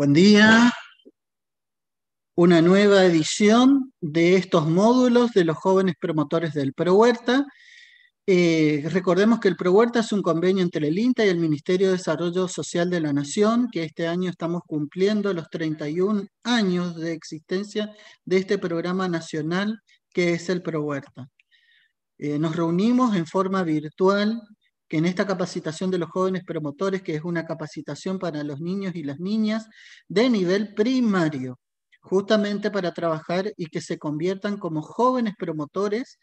Buen día. Una nueva edición de estos módulos de los jóvenes promotores del PROHUERTA. Eh, recordemos que el PROHUERTA es un convenio entre el INTA y el Ministerio de Desarrollo Social de la Nación, que este año estamos cumpliendo los 31 años de existencia de este programa nacional que es el PROHUERTA. Eh, nos reunimos en forma virtual que en esta capacitación de los jóvenes promotores, que es una capacitación para los niños y las niñas de nivel primario, justamente para trabajar y que se conviertan como jóvenes promotores,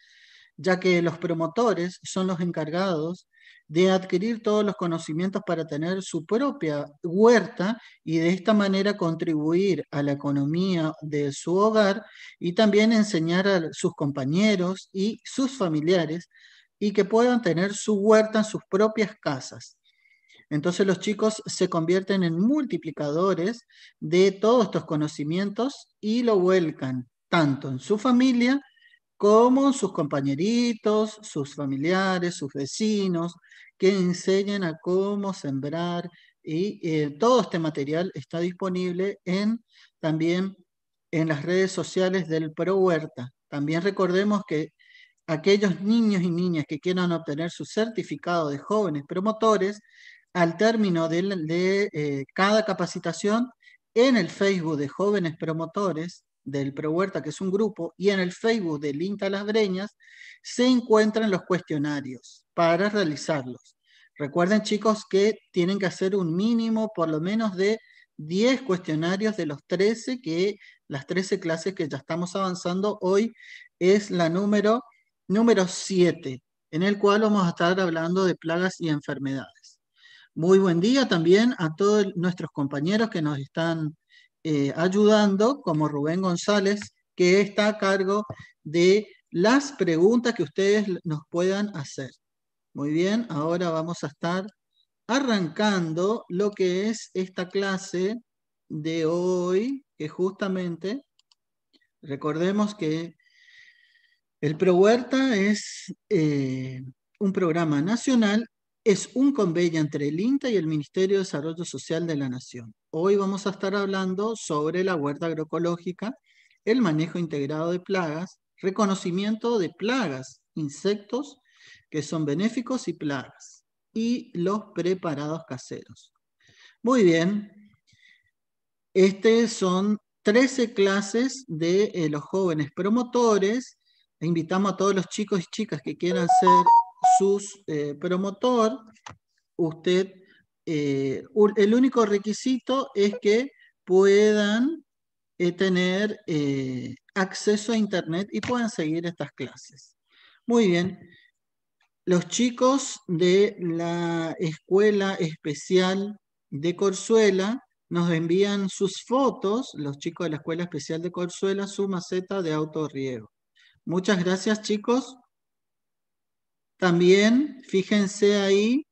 ya que los promotores son los encargados de adquirir todos los conocimientos para tener su propia huerta y de esta manera contribuir a la economía de su hogar y también enseñar a sus compañeros y sus familiares y que puedan tener su huerta en sus propias casas. Entonces los chicos se convierten en multiplicadores de todos estos conocimientos y lo vuelcan tanto en su familia como en sus compañeritos, sus familiares, sus vecinos, que enseñan a cómo sembrar y eh, todo este material está disponible en, también en las redes sociales del Pro Huerta. También recordemos que aquellos niños y niñas que quieran obtener su certificado de jóvenes promotores al término de, eh, cada capacitación en el Facebook de jóvenes promotores del Pro Huerta que es un grupo, y en el Facebook del INTA Las Breñas, se encuentran los cuestionarios para realizarlos. Recuerden, chicos, que tienen que hacer un mínimo por lo menos de 10 cuestionarios de los 13 que las 13 clases que ya estamos avanzando hoy es la número número 7, en el cual vamos a estar hablando de plagas y enfermedades. Muy buen día también a todos nuestros compañeros que nos están eh, ayudando, como Rubén González, que está a cargo de las preguntas que ustedes nos puedan hacer. Muy bien, ahora vamos a estar arrancando lo que es esta clase de hoy, que justamente recordemos que el ProHuerta es eh, un programa nacional, es un convenio entre el INTA y el Ministerio de Desarrollo Social de la Nación. Hoy vamos a estar hablando sobre la huerta agroecológica, el manejo integrado de plagas, reconocimiento de plagas, insectos que son benéficos y plagas, y los preparados caseros. Muy bien, estas son 13 clases de eh, los jóvenes promotores e invitamos a todos los chicos y chicas que quieran ser sus eh, promotor, usted, eh, el único requisito es que puedan eh, tener eh, acceso a internet y puedan seguir estas clases. Muy bien. Los chicos de la escuela especial de Corzuela nos envían sus fotos, los chicos de la escuela especial de Corzuela, su maceta de autorriego. Muchas gracias, chicos. También fíjense ahí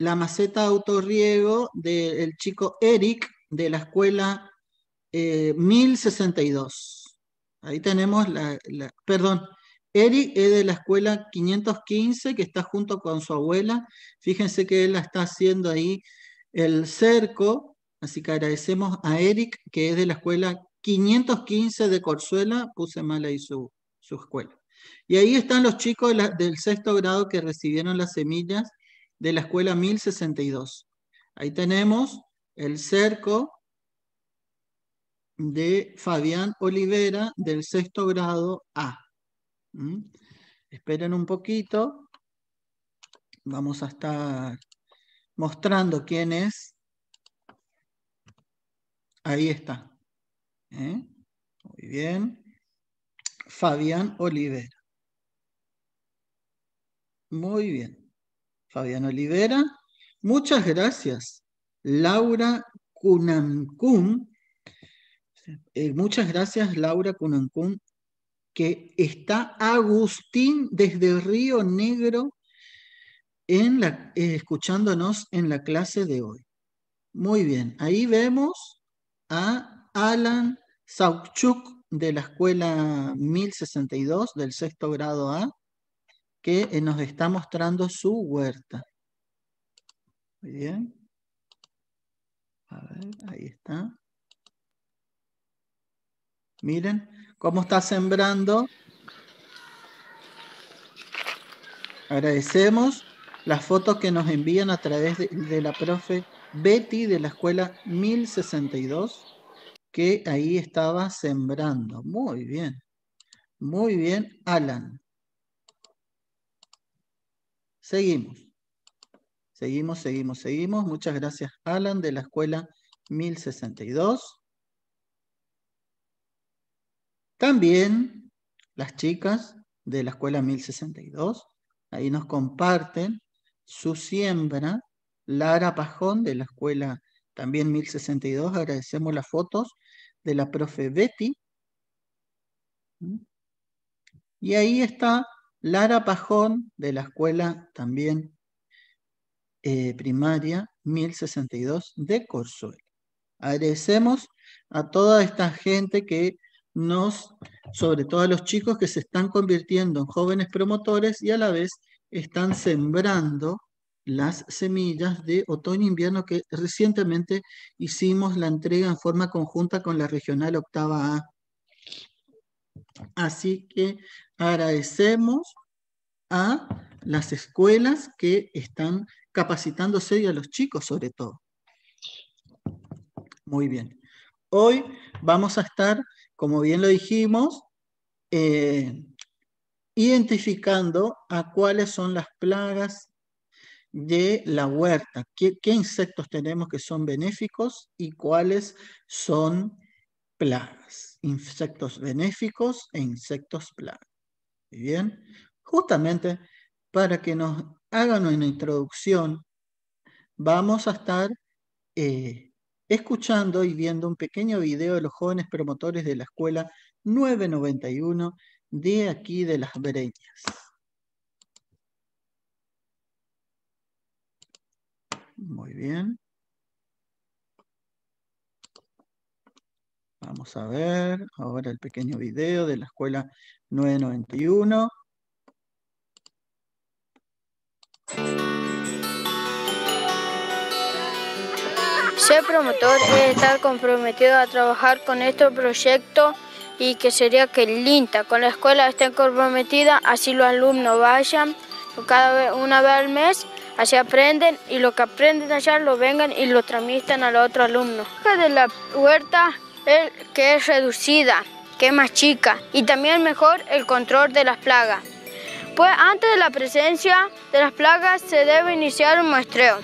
la maceta autorriego del chico Eric de la escuela 1062. Eh, ahí tenemos la, perdón, Eric es de la escuela 515 que está junto con su abuela. Fíjense que él la está haciendo ahí el cerco, así que agradecemos a Eric que es de la escuela 515 de Corzuela, puse mal ahí su, escuela. Y ahí están los chicos del sexto grado que recibieron las semillas de la escuela 1062. Ahí tenemos el cerco de Fabián Olivera del sexto grado A. ¿Mm? Esperen un poquito. Vamos a estar mostrando quién es. Ahí está. ¿Eh? Muy bien. Fabián Olivera. Muy bien. Fabián Olivera. Muchas gracias. Laura Cunancún. Eh, muchas gracias, Laura Cunancún, que está Agustín desde Río Negro en eh, escuchándonos en la clase de hoy. Muy bien, ahí vemos a Alan Sauchuk de la escuela 1062 del sexto grado A, que eh, nos está mostrando su huerta. Muy bien. ahí está. Miren cómo está sembrando. Agradecemos las fotos que nos envían a través de la profe Betty de la escuela 1062 que ahí estaba sembrando. Muy bien. Muy bien, Alan. Seguimos. Seguimos, seguimos, seguimos. Muchas gracias, Alan, de la escuela 1062. También las chicas de la escuela 1062, ahí nos comparten su siembra. Lara Pajón de la escuela también 1062. Agradecemos las fotos de la profe Betty. ¿Mm? Y ahí está Lara Pajón de la escuela también eh, primaria 1062 de Corzuelo. Agradecemos a toda esta gente que nos, sobre todo a los chicos que se están convirtiendo en jóvenes promotores y a la vez están sembrando las semillas de otoño-invierno e que recientemente hicimos la entrega en forma conjunta con la regional octava A. Así que agradecemos a las escuelas que están capacitándose y a los chicos sobre todo. Muy bien. Hoy vamos a estar, como bien lo dijimos, eh, identificando a cuáles son las plagas de la huerta, qué, insectos tenemos que son benéficos y cuáles son plagas, insectos benéficos e insectos plagas. Muy bien, justamente para que nos hagan una introducción, vamos a estar eh, escuchando y viendo un pequeño video de los jóvenes promotores de la escuela 991 de aquí de Las Breñas. Muy bien. Vamos a ver ahora el pequeño video de la escuela 991. Ser promotor es estar comprometido a trabajar con este proyecto y que sería que linta con la escuela esté comprometida, así los alumnos vayan cada una vez al mes Así aprenden y lo que aprenden allá lo vengan y lo transmitan al otro alumno. De la huerta es que es reducida, que es más chica y también mejor el control de las plagas. Pues antes de la presencia de las plagas se debe iniciar un muestreo,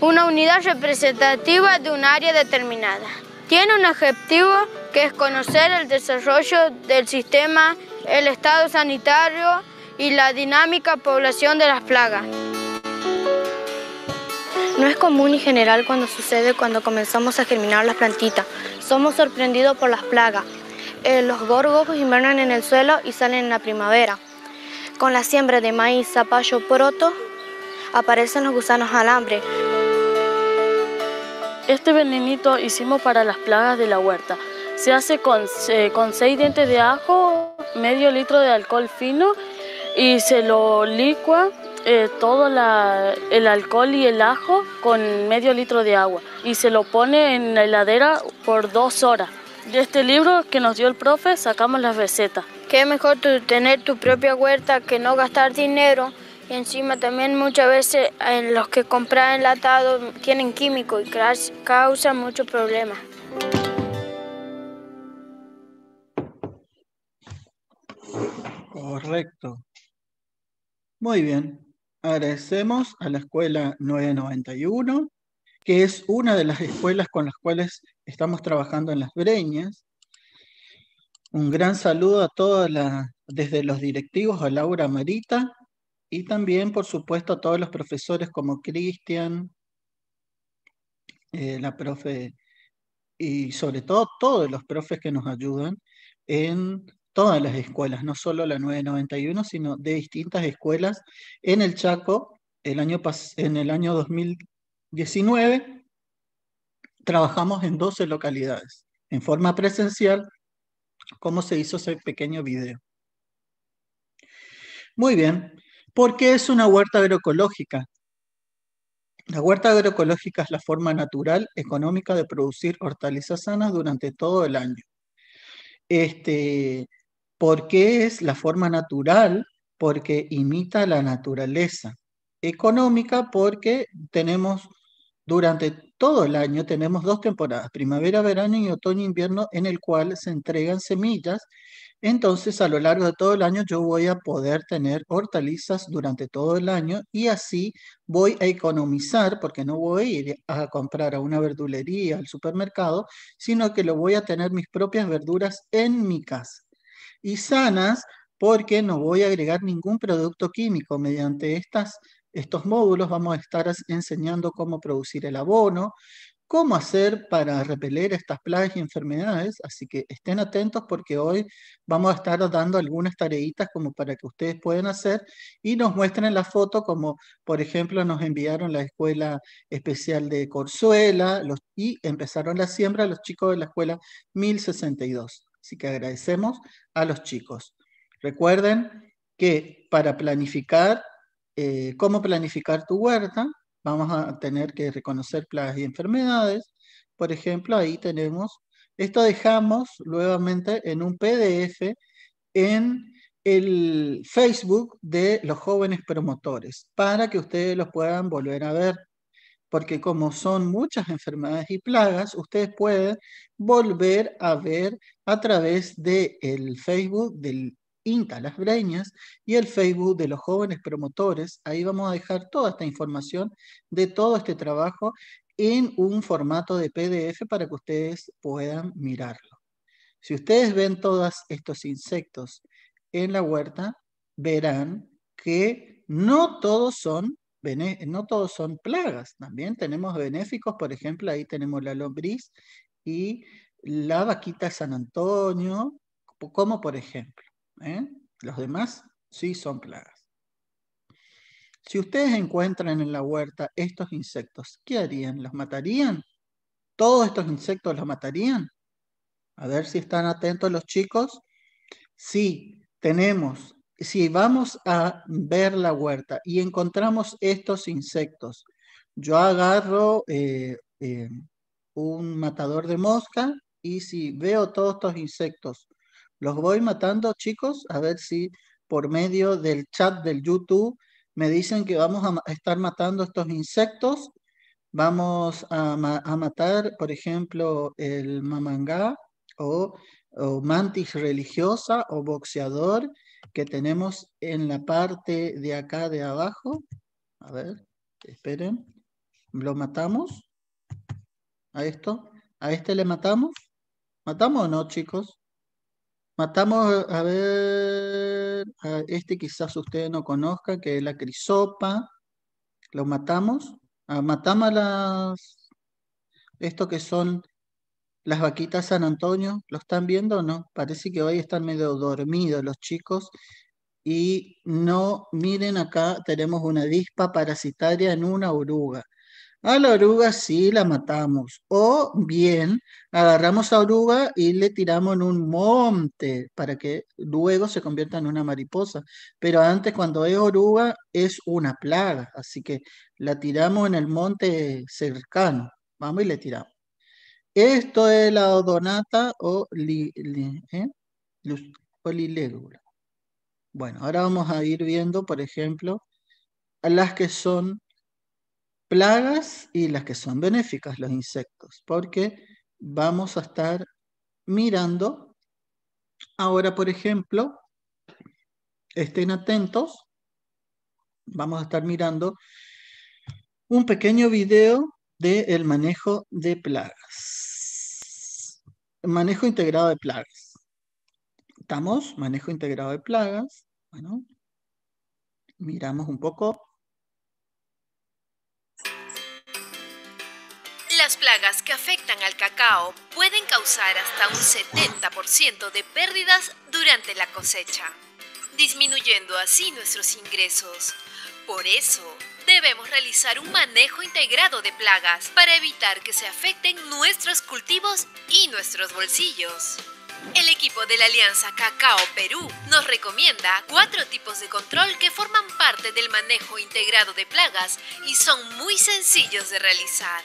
una unidad representativa de un área determinada. Tiene un objetivo que es conocer el desarrollo del sistema, el estado sanitario y la dinámica población de las plagas. No es común y general cuando sucede cuando comenzamos a germinar las plantitas. Somos sorprendidos por las plagas. Eh, los gorgos invernan en el suelo y salen en la primavera. Con la siembra de maíz, zapallo, poroto, aparecen los gusanos alambre. Este venenito hicimos para las plagas de la huerta. Se hace con, con seis dientes de ajo, medio litro de alcohol fino y se lo licua eh, todo el alcohol y el ajo con medio litro de agua y se lo pone en la heladera por dos horas. De este libro que nos dio el profe sacamos las recetas. Qué mejor tener tu propia huerta que no gastar dinero. Y encima también muchas veces en los que compran enlatados tienen químicos y causan muchos problemas. Correcto. Muy bien. Agradecemos a la escuela 991, que es una de las escuelas con las cuales estamos trabajando en las Breñas. Un gran saludo a todas las, desde los directivos, a Laura Marita, y también, por supuesto, a todos los profesores como Cristian, eh, la profe, y sobre todo todos los profes que nos ayudan en todas las escuelas, no solo la 991, sino de distintas escuelas en el Chaco el año en el año 2019. Trabajamos en 12 localidades en forma presencial, como se hizo ese pequeño video. Muy bien, ¿por qué es una huerta agroecológica? La huerta agroecológica es la forma natural, económica de producir hortalizas sanas durante todo el año. Este, porque es la forma natural, porque imita la naturaleza. Económica porque tenemos durante todo el año, tenemos dos temporadas, primavera, verano y otoño, invierno, en el cual se entregan semillas. Entonces, a lo largo de todo el año yo voy a poder tener hortalizas durante todo el año y así voy a economizar porque no voy a ir a comprar a una verdulería, al supermercado, sino que lo voy a tener mis propias verduras en mi casa y sanas porque no voy a agregar ningún producto químico. Mediante estas, estos módulos vamos a estar enseñando cómo producir el abono, cómo hacer para repeler estas plagas y enfermedades, así que estén atentos porque hoy vamos a estar dando algunas tareitas como para que ustedes puedan hacer y nos muestren la foto como por ejemplo nos enviaron la escuela especial de Corzuela los, y empezaron la siembra los chicos de la escuela 1062. Así que agradecemos a los chicos. Recuerden que para planificar, eh, cómo planificar tu huerta, vamos a tener que reconocer plagas y enfermedades. Por ejemplo, ahí tenemos, esto dejamos nuevamente en un PDF en el Facebook de los jóvenes promotores para que ustedes los puedan volver a ver porque como son muchas enfermedades y plagas, ustedes pueden volver a ver a través del el Facebook del INCA Las Breñas y el Facebook de los jóvenes promotores. Ahí vamos a dejar toda esta información de todo este trabajo en un formato de PDF para que ustedes puedan mirarlo. Si ustedes ven todos estos insectos en la huerta, verán que no todos son no todos son plagas, también tenemos benéficos, por ejemplo, ahí tenemos la lombriz y la vaquita San Antonio, como por ejemplo. ¿eh? Los demás sí son plagas. Si ustedes encuentran en la huerta estos insectos, ¿qué harían? ¿Los matarían? ¿Todos estos insectos los matarían? A ver si están atentos los chicos. sí, tenemos si vamos a ver la huerta y encontramos estos insectos, yo agarro eh, eh, un matador de mosca y si veo todos estos insectos, los voy matando, chicos, a ver si por medio del chat del YouTube me dicen que vamos a estar matando estos insectos. Vamos a, matar, por ejemplo, el mamangá o mantis religiosa o boxeador que tenemos en la parte de acá de abajo. A ver, esperen. ¿Lo matamos? ¿A esto? ¿A este le matamos? ¿Matamos o no, chicos? Matamos, a ver, a este quizás ustedes no conozcan, que es la crisopa. ¿Lo matamos? Ah, ¿Matamos a las... Esto que son las vaquitas San Antonio, ¿lo están viendo o no? Parece que hoy están medio dormidos los chicos. Y no, miren acá, tenemos una dispa parasitaria en una oruga. A la oruga sí la matamos. O bien, agarramos a oruga y le tiramos en un monte para que luego se convierta en una mariposa. Pero antes, cuando es oruga, es una plaga. Así que la tiramos en el monte cercano. Vamos y le tiramos. Esto es la odonata o, li, ¿eh? Bueno, ahora vamos a ir viendo, por ejemplo, las que son plagas y las que son benéficas, los insectos, porque vamos a estar mirando. Ahora, por ejemplo, estén atentos, vamos a estar mirando un pequeño video del manejo de plagas. Manejo integrado de plagas. ¿Estamos? Manejo integrado de plagas. Bueno, miramos un poco. Las plagas que afectan al cacao pueden causar hasta un 70% de pérdidas durante la cosecha, disminuyendo así nuestros ingresos. Por eso, debemos realizar un manejo integrado de plagas para evitar que se afecten nuestros cultivos y nuestros bolsillos. El equipo de la Alianza Cacao Perú nos recomienda cuatro tipos de control que forman parte del manejo integrado de plagas y son muy sencillos de realizar.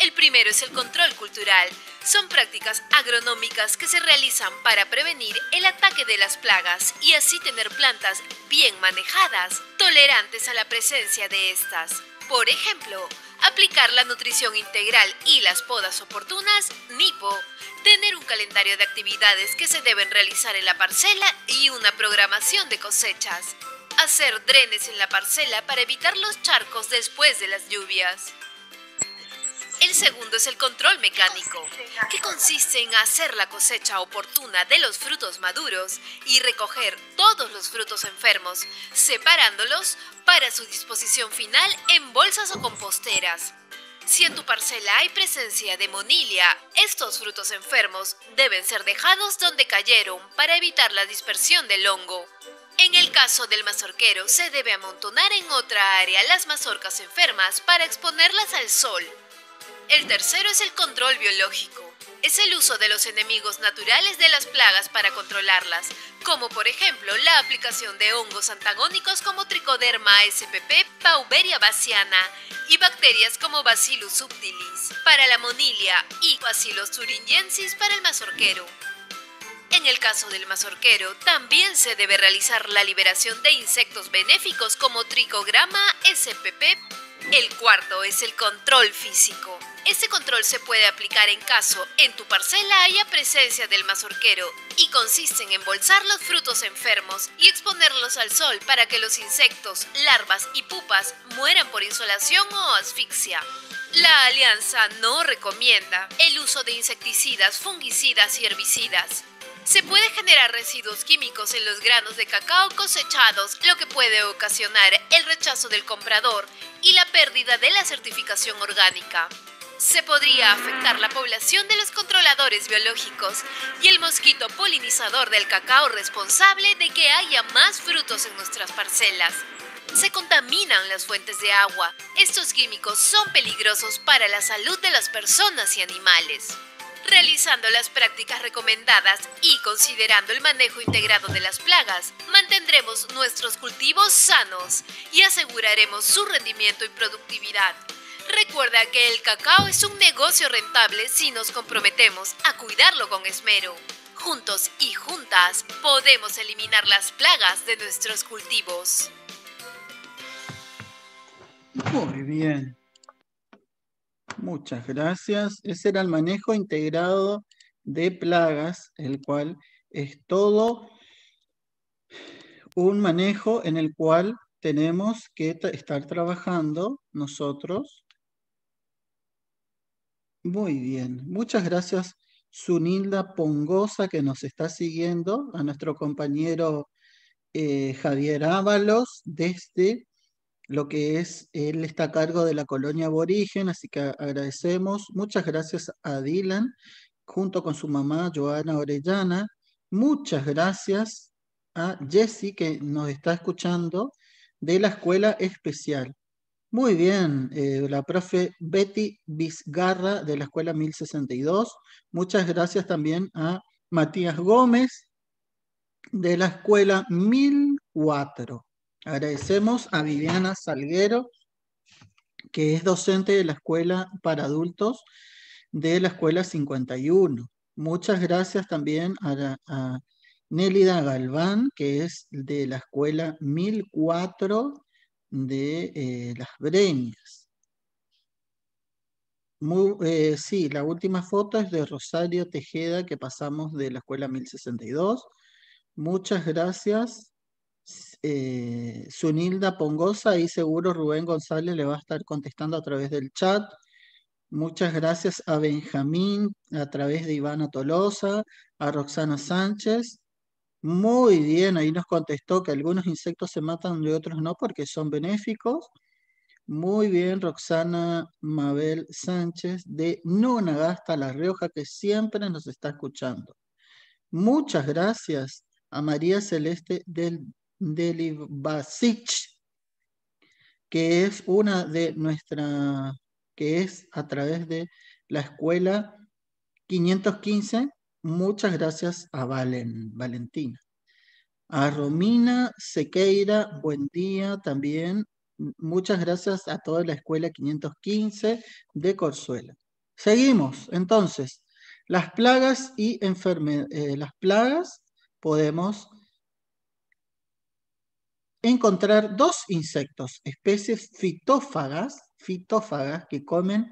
El primero es el control cultural. Son prácticas agronómicas que se realizan para prevenir el ataque de las plagas y así tener plantas bien manejadas, tolerantes a la presencia de estas. Por ejemplo, aplicar la nutrición integral y las podas oportunas, NIPO, tener un calendario de actividades que se deben realizar en la parcela y una programación de cosechas, hacer drenes en la parcela para evitar los charcos después de las lluvias. El segundo es el control mecánico, que consiste en hacer la cosecha oportuna de los frutos maduros y recoger todos los frutos enfermos, separándolos para su disposición final en bolsas o composteras. Si en tu parcela hay presencia de monilia, estos frutos enfermos deben ser dejados donde cayeron para evitar la dispersión del hongo. En el caso del mazorquero, se debe amontonar en otra área las mazorcas enfermas para exponerlas al sol. El tercero es el control biológico. Es el uso de los enemigos naturales de las plagas para controlarlas, como por ejemplo la aplicación de hongos antagónicos como Tricoderma spp, Pauberia baciana y bacterias como Bacillus subtilis para la monilia y Bacillus thuringiensis para el mazorquero. En el caso del mazorquero, también se debe realizar la liberación de insectos benéficos como Tricograma spp. El cuarto es el control físico. Este control se puede aplicar en caso en tu parcela haya presencia del mazorquero y consiste en embolsar los frutos enfermos y exponerlos al sol para que los insectos, larvas y pupas mueran por insolación o asfixia. La alianza no recomienda el uso de insecticidas, fungicidas y herbicidas. Se puede generar residuos químicos en los granos de cacao cosechados, lo que puede ocasionar el rechazo del comprador y la pérdida de la certificación orgánica se podría afectar la población de los controladores biológicos y el mosquito polinizador del cacao responsable de que haya más frutos en nuestras parcelas. Se contaminan las fuentes de agua. Estos químicos son peligrosos para la salud de las personas y animales. Realizando las prácticas recomendadas y considerando el manejo integrado de las plagas, mantendremos nuestros cultivos sanos y aseguraremos su rendimiento y productividad Recuerda que el cacao es un negocio rentable si nos comprometemos a cuidarlo con esmero. Juntos y juntas podemos eliminar las plagas de nuestros cultivos. Muy bien. Muchas gracias. Ese era el manejo integrado de plagas, el cual es todo un manejo en el cual tenemos que estar trabajando nosotros muy bien, muchas gracias Sunilda Pongosa que nos está siguiendo, a nuestro compañero eh, Javier Ábalos desde lo que es, él está a cargo de la colonia aborigen, así que agradecemos. Muchas gracias a Dylan, junto con su mamá Joana Orellana. Muchas gracias a Jessy que nos está escuchando de la escuela especial. Muy bien, eh, la profe Betty Vizgarra de la Escuela 1062. Muchas gracias también a Matías Gómez de la Escuela 1004. Agradecemos a Viviana Salguero, que es docente de la Escuela para Adultos de la Escuela 51. Muchas gracias también a, a Nélida Galván, que es de la Escuela 1004 de eh, las Breñas. Eh, sí, la última foto es de Rosario Tejeda que pasamos de la escuela 1062. Muchas gracias. Eh, Zunilda Pongosa y seguro Rubén González le va a estar contestando a través del chat. Muchas gracias a Benjamín a través de Ivana Tolosa, a Roxana Sánchez, muy bien, ahí nos contestó que algunos insectos se matan y otros no porque son benéficos. Muy bien, Roxana Mabel Sánchez de Nunagasta, La Rioja, que siempre nos está escuchando. Muchas gracias a María Celeste del Delibasich, que es una de nuestra, que es a través de la escuela 515 Muchas gracias a Valen, Valentina. A Romina Sequeira, buen día también. Muchas gracias a toda la escuela 515 de Corzuela. Seguimos, entonces, las plagas y enfermedades. Eh, las plagas podemos encontrar dos insectos, especies fitófagas, fitófagas que comen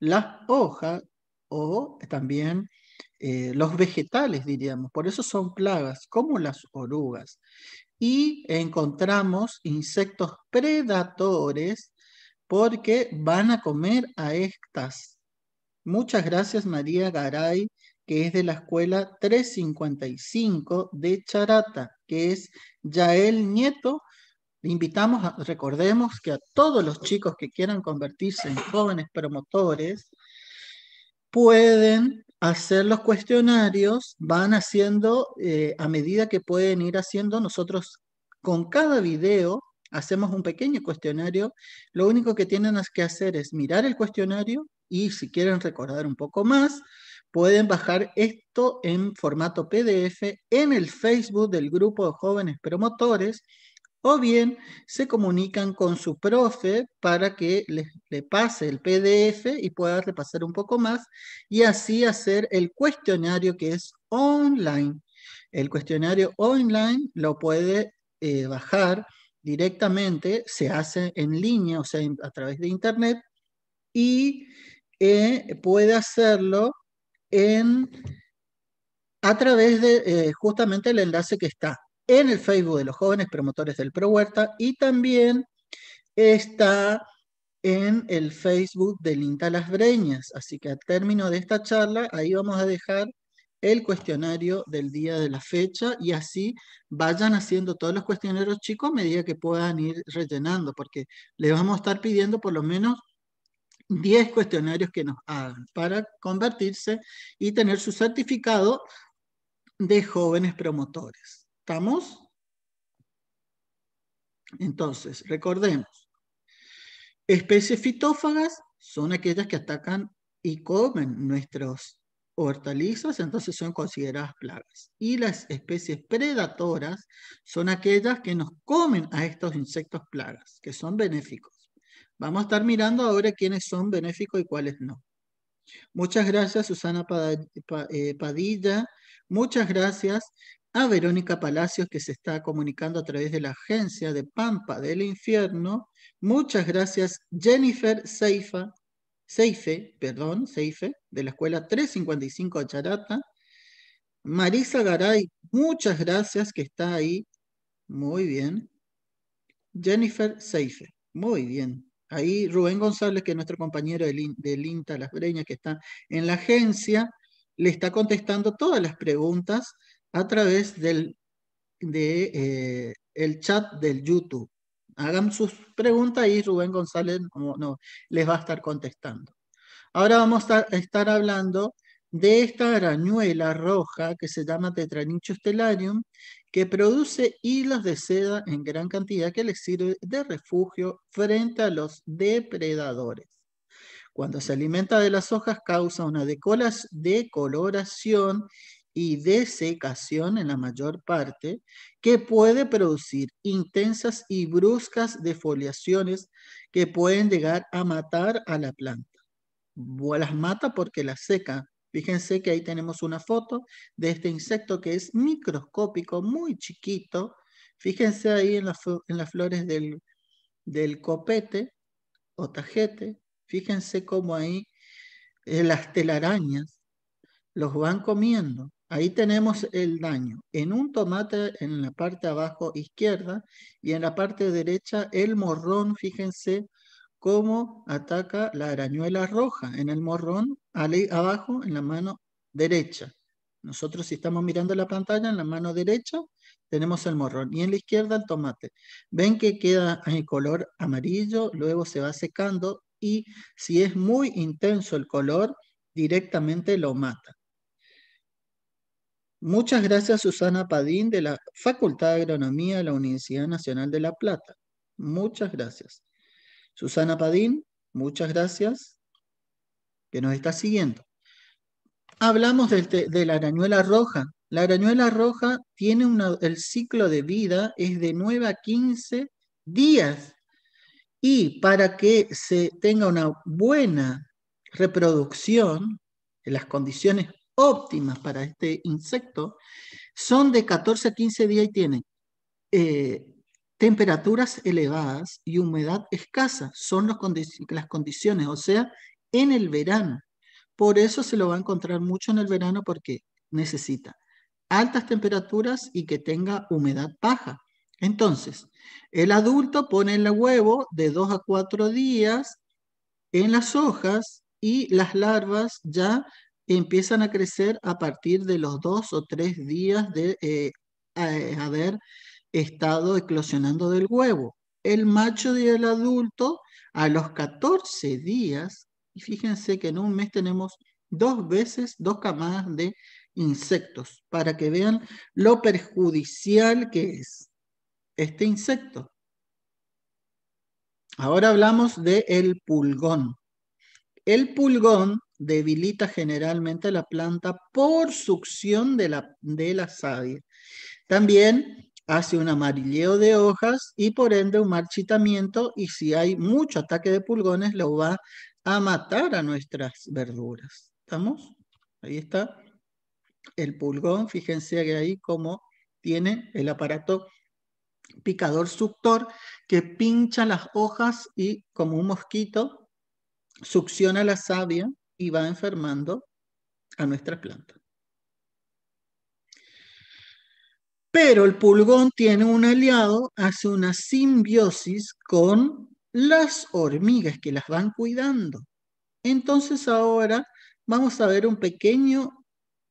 las hojas o también eh, los vegetales, diríamos. Por eso son plagas, como las orugas. Y encontramos insectos predadores porque van a comer a estas. Muchas gracias María Garay, que es de la escuela 355 de Charata, que es el Nieto. Invitamos, recordemos que a todos los chicos que quieran convertirse en jóvenes promotores, pueden hacer los cuestionarios, van haciendo eh, a medida que pueden ir haciendo, nosotros con cada video hacemos un pequeño cuestionario, lo único que tienen que hacer es mirar el cuestionario y si quieren recordar un poco más, pueden bajar esto en formato PDF en el Facebook del grupo de jóvenes promotores o bien se comunican con su profe para que le, pase el PDF y pueda repasar un poco más y así hacer el cuestionario que es online. El cuestionario online lo puede eh, bajar directamente, se hace en línea, o sea, a través de internet y eh, puede hacerlo en, a través de eh, justamente el enlace que está en el Facebook de los jóvenes promotores del Pro Huerta y también está en el Facebook del INTA Las Breñas. Así que al término de esta charla, ahí vamos a dejar el cuestionario del día de la fecha y así vayan haciendo todos los cuestionarios chicos a medida que puedan ir rellenando, porque les vamos a estar pidiendo por lo menos 10 cuestionarios que nos hagan para convertirse y tener su certificado de jóvenes promotores. ¿Estamos? Entonces, recordemos, especies fitófagas son aquellas que atacan y comen nuestros hortalizas, entonces son consideradas plagas. Y las especies predatoras son aquellas que nos comen a estos insectos plagas, que son benéficos. Vamos a estar mirando ahora quiénes son benéficos y cuáles no. Muchas gracias, Susana eh, Padilla. Muchas gracias, a Verónica Palacios, que se está comunicando a través de la agencia de Pampa del Infierno. Muchas gracias, Jennifer Seifa, Seife, perdón, Seife, de la Escuela 355 de Charata. Marisa Garay, muchas gracias que está ahí. Muy bien. Jennifer Seife, muy bien. Ahí Rubén González, que es nuestro compañero de del INTA Las Breñas, que está en la agencia, le está contestando todas las preguntas a través del eh, chat del YouTube. Hagan sus preguntas y Rubén González no, les va a estar contestando. Ahora vamos a estar hablando de esta arañuela roja que se llama Tetranicho stellarium, que produce hilos de seda en gran cantidad que les sirve de refugio frente a los depredadores. Cuando se alimenta de las hojas causa una decoloración y de secación en la mayor parte, que puede producir intensas y bruscas defoliaciones que pueden llegar a matar a la planta. Las mata porque las seca. Fíjense que ahí tenemos una foto de este insecto que es microscópico, muy chiquito. Fíjense ahí en, en las flores del, copete o tajete. Fíjense cómo ahí eh, las telarañas los van comiendo. Ahí tenemos el daño. En un tomate en la parte abajo izquierda y en la parte derecha el morrón, fíjense cómo ataca la arañuela roja en el morrón abajo en la mano derecha. Nosotros si estamos mirando la pantalla en la mano derecha tenemos el morrón y en la izquierda el tomate. Ven que queda en color amarillo, luego se va secando y si es muy intenso el color directamente lo mata. Muchas gracias Susana Padín de la Facultad de Agronomía de la Universidad Nacional de La Plata. Muchas gracias. Susana Padín, muchas gracias que nos está siguiendo. Hablamos de, la arañuela roja. La arañuela roja tiene una, el ciclo de vida es de 9 a 15 días. Y para que se tenga una buena reproducción, en las condiciones óptimas para este insecto son de 14 a 15 días y tienen eh, temperaturas elevadas y humedad escasa. Son las condiciones, o sea, en el verano. Por eso se lo va a encontrar mucho en el verano porque necesita altas temperaturas y que tenga humedad baja. Entonces, el adulto pone el huevo de 2 a 4 días en las hojas y las larvas ya empiezan a crecer a partir de los dos o tres días de eh, eh, haber estado eclosionando del huevo. El macho y el adulto a los 14 días, y fíjense que en un mes tenemos dos veces dos camadas de insectos, para que vean lo perjudicial que es este insecto. Ahora hablamos del el pulgón. El pulgón debilita generalmente la planta por succión de la, de la savia. También hace un amarilleo de hojas y por ende un marchitamiento y si hay mucho ataque de pulgones lo va a matar a nuestras verduras. ¿Estamos? Ahí está el pulgón. Fíjense que ahí como tiene el aparato picador suctor que pincha las hojas y como un mosquito succiona la savia y va enfermando a nuestra planta Pero el pulgón tiene un aliado, hace una simbiosis con las hormigas que las van cuidando. Entonces ahora vamos a ver un pequeño,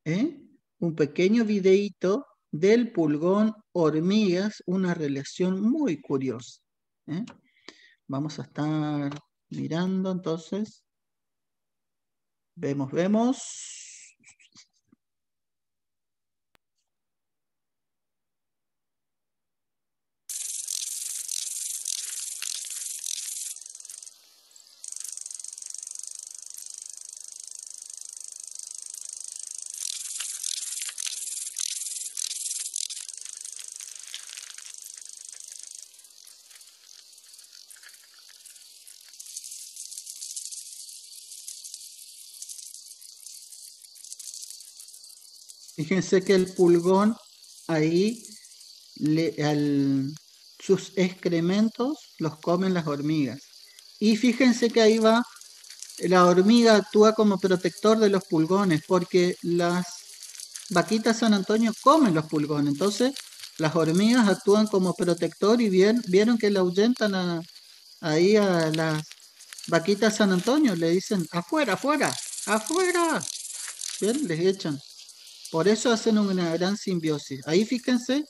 ¿eh? un pequeño videíto del pulgón hormigas, una relación muy curiosa. ¿eh? Vamos a estar mirando entonces. Vemos, vemos. Fíjense que el pulgón ahí, sus excrementos los comen las hormigas. Y fíjense que ahí va, la hormiga actúa como protector de los pulgones, porque las vaquitas San Antonio comen los pulgones. Entonces, las hormigas actúan como protector y bien, vieron que le ahuyentan ahí a las vaquitas San Antonio, le dicen, afuera, afuera, afuera. Bien, les echan. Por eso hacen una gran simbiosis. Ahí fíjense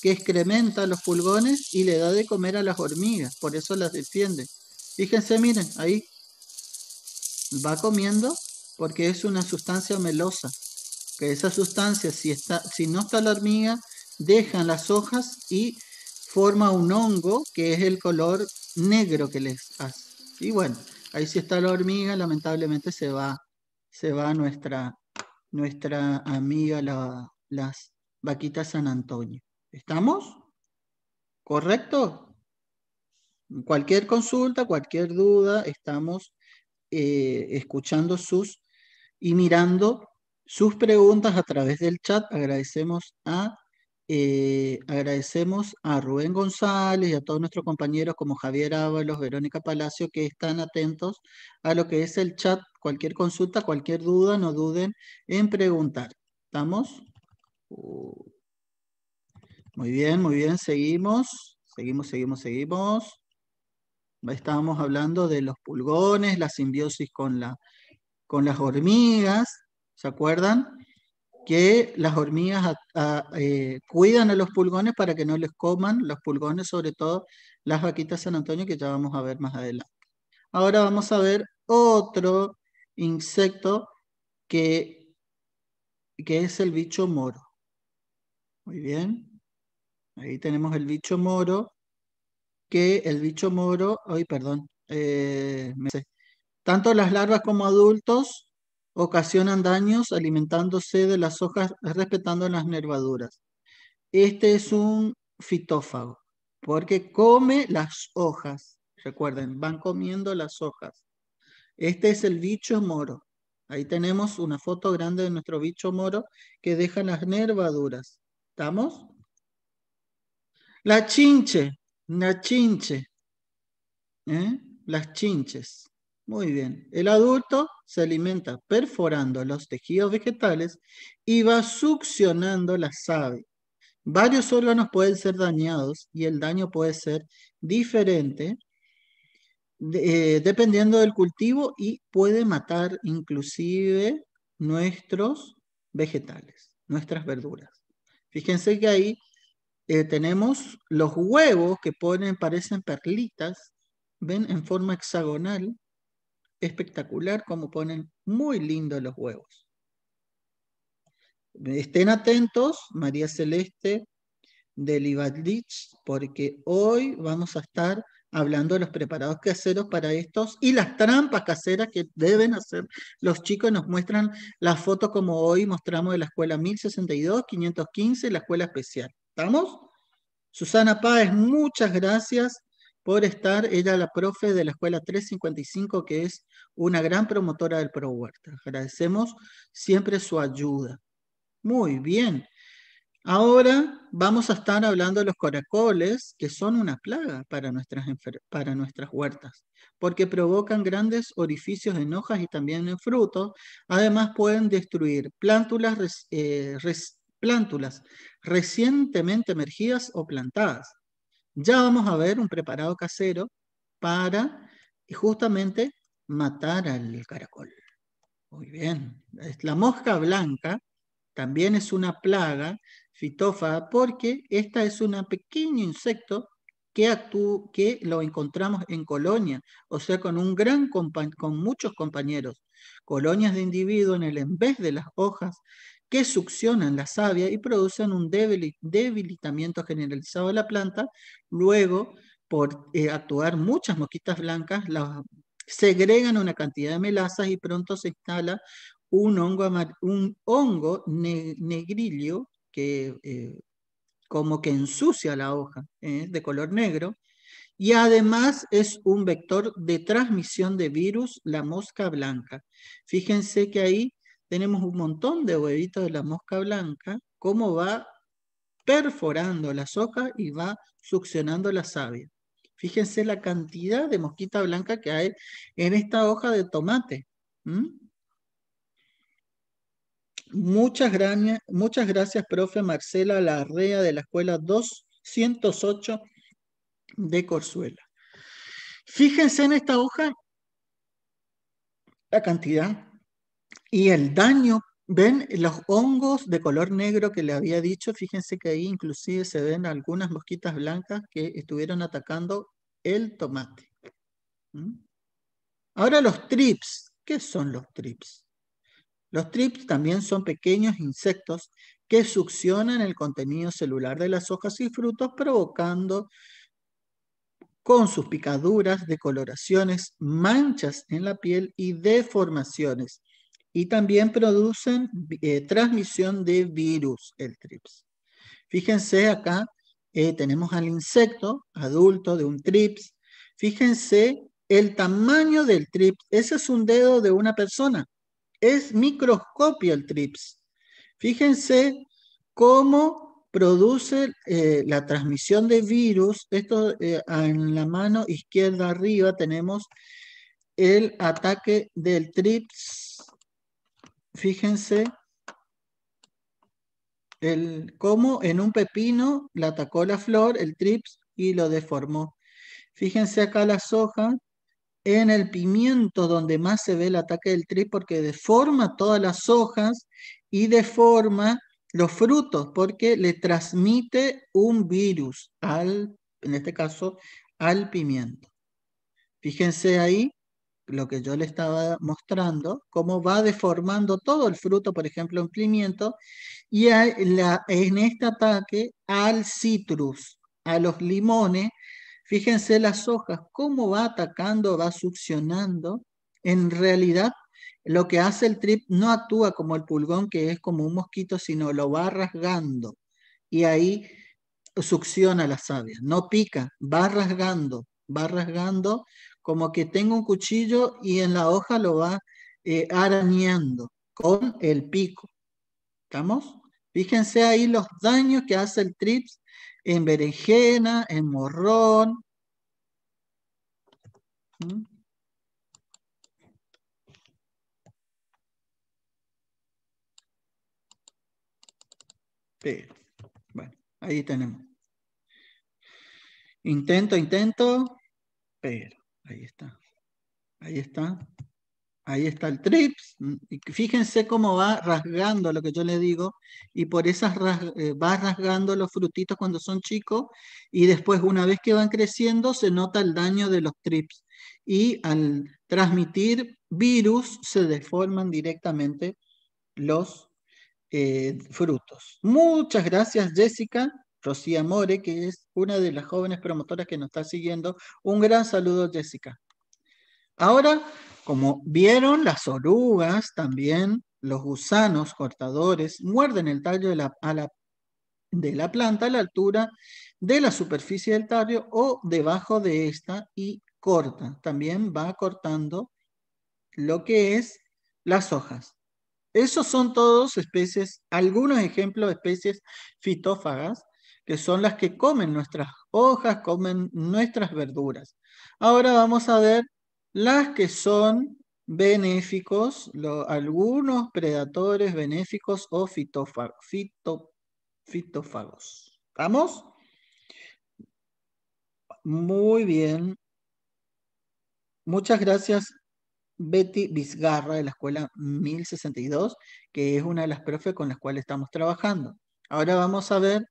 que excrementa los pulgones y le da de comer a las hormigas, por eso las defiende. Fíjense, miren, ahí va comiendo porque es una sustancia melosa, que esa sustancia, si, está, si no está la hormiga, dejan las hojas y forma un hongo que es el color negro que les hace. Y bueno, ahí si está la hormiga, lamentablemente se va, se va nuestra, nuestra amiga las vaquitas San Antonio. ¿Estamos? ¿Correcto? Cualquier consulta, cualquier duda, estamos eh, escuchando sus y mirando sus preguntas a través del chat. Agradecemos a eh, agradecemos a Rubén González y a todos nuestros compañeros como Javier Ábalos, Verónica Palacio, que están atentos a lo que es el chat. Cualquier consulta, cualquier duda, no duden en preguntar. ¿Estamos? Uh. Muy bien, muy bien, seguimos. Seguimos, seguimos, seguimos. Estábamos hablando de los pulgones, la simbiosis con, con las hormigas, ¿se acuerdan? que las hormigas eh, cuidan a los pulgones para que no les coman los pulgones, sobre todo las vaquitas San Antonio, que ya vamos a ver más adelante. Ahora vamos a ver otro insecto que, que es el bicho moro. Muy bien. Ahí tenemos el bicho moro, que el bicho moro, ay, perdón, eh, tanto las larvas como adultos Ocasionan daños alimentándose de las hojas respetando las nervaduras. Este es un fitófago porque come las hojas. Recuerden, van comiendo las hojas. Este es el bicho moro. Ahí tenemos una foto grande de nuestro bicho moro que deja las nervaduras. ¿Estamos? La chinche, la chinche. ¿eh? Las chinches. Muy bien. El adulto se alimenta perforando los tejidos vegetales y va succionando la savia. Varios órganos pueden ser dañados y el daño puede ser diferente eh, dependiendo del cultivo y puede matar inclusive nuestros vegetales, nuestras verduras. Fíjense que ahí eh, tenemos los huevos que ponen, parecen perlitas, ven en forma hexagonal, espectacular como ponen muy lindos los huevos. Estén atentos, María Celeste de porque hoy vamos a estar hablando de los preparados caseros para estos y las trampas caseras que deben hacer los chicos. Nos muestran la foto como hoy mostramos de la escuela 1062, 515, la escuela especial. ¿Estamos? Susana Páez, muchas gracias por estar ella la profe de la Escuela 355, que es una gran promotora del Pro Huerta. Agradecemos siempre su ayuda. Muy bien. Ahora vamos a estar hablando de los coracoles, que son una plaga para nuestras, para nuestras huertas, porque provocan grandes orificios en hojas y también en frutos. Además pueden destruir plántulas, eh, plántulas recientemente emergidas o plantadas. Ya vamos a ver un preparado casero para eh, justamente matar al caracol. Muy bien. La mosca blanca también es una plaga fitófaga porque esta es un pequeño insecto que, que lo encontramos en colonia, o sea, con, un gran con muchos compañeros, colonias de individuos en el en vez de las hojas que succionan la savia y producen un debilitamiento generalizado de la planta. Luego, por eh, actuar muchas mosquitas blancas, las segregan una cantidad de melazas y pronto se instala un hongo, un hongo que eh, como que ensucia la hoja eh, de color negro. Y además es un vector de transmisión de virus, la mosca blanca. Fíjense que ahí tenemos un montón de huevitos de la mosca blanca, cómo va perforando las hojas y va succionando la savia. Fíjense la cantidad de mosquita blanca que hay en esta hoja de tomate. Muchas, muchas gracias, profe Marcela Larrea de la Escuela 208 de Corzuela. Fíjense en esta hoja la cantidad y el daño, ven los hongos de color negro que le había dicho, fíjense que ahí inclusive se ven algunas mosquitas blancas que estuvieron atacando el tomate. Ahora los trips, ¿qué son los trips? Los trips también son pequeños insectos que succionan el contenido celular de las hojas y frutos, provocando con sus picaduras, decoloraciones, manchas en la piel y deformaciones, y también producen eh, transmisión de virus, el TRIPS. Fíjense acá, eh, tenemos al insecto adulto de un TRIPS. Fíjense el tamaño del TRIPS. Ese es un dedo de una persona. Es microscopio el TRIPS. Fíjense cómo produce eh, la transmisión de virus. Esto en la mano izquierda arriba tenemos el ataque del TRIPS Fíjense el, cómo en un pepino le atacó la flor, el trips, y lo deformó. Fíjense acá las hojas, en el pimiento donde más se ve el ataque del trips, porque deforma todas las hojas y deforma los frutos, porque le transmite un virus, al, en este caso, al pimiento. Fíjense ahí lo que yo le estaba mostrando, cómo va deformando todo el fruto, por ejemplo, un pimiento, y en este ataque al citrus, a los limones, fíjense las hojas, cómo va atacando, va succionando. En realidad, lo que hace el trip no actúa como el pulgón, que es como un mosquito, sino lo va rasgando y ahí succiona la savia, no pica, va rasgando, va rasgando como que tengo un cuchillo y en la hoja lo va eh, arañando con el pico. ¿Estamos? Fíjense ahí los daños que hace el trips en berenjena, en morrón. Pero, ¿Mm? bueno, ahí tenemos. Intento, intento, pero. Ahí está. Ahí está. Ahí está el TRIPS. Fíjense cómo va rasgando lo que yo le digo y por esas eh, va rasgando los frutitos cuando son chicos y después una vez que van creciendo se nota el daño de los TRIPS y al transmitir virus se deforman directamente los eh, frutos. Muchas gracias Jessica. Rocía More, que es una de las jóvenes promotoras que nos está siguiendo. Un gran saludo, Jessica. Ahora, como vieron, las orugas también, los gusanos cortadores, muerden el tallo de la, de la planta a la altura de la superficie del tallo o debajo de esta y corta. También va cortando lo que es las hojas. Esos son todos especies, algunos ejemplos de especies fitófagas que son las que comen nuestras hojas, comen nuestras verduras. Ahora vamos a ver las que son benéficos, algunos predadores benéficos o fitófagos. ¿Vamos? fitófagos. vamos Muy bien. Muchas gracias, Betty Vizgarra, de la escuela 1062, que es una de las profes con las cuales estamos trabajando. Ahora vamos a ver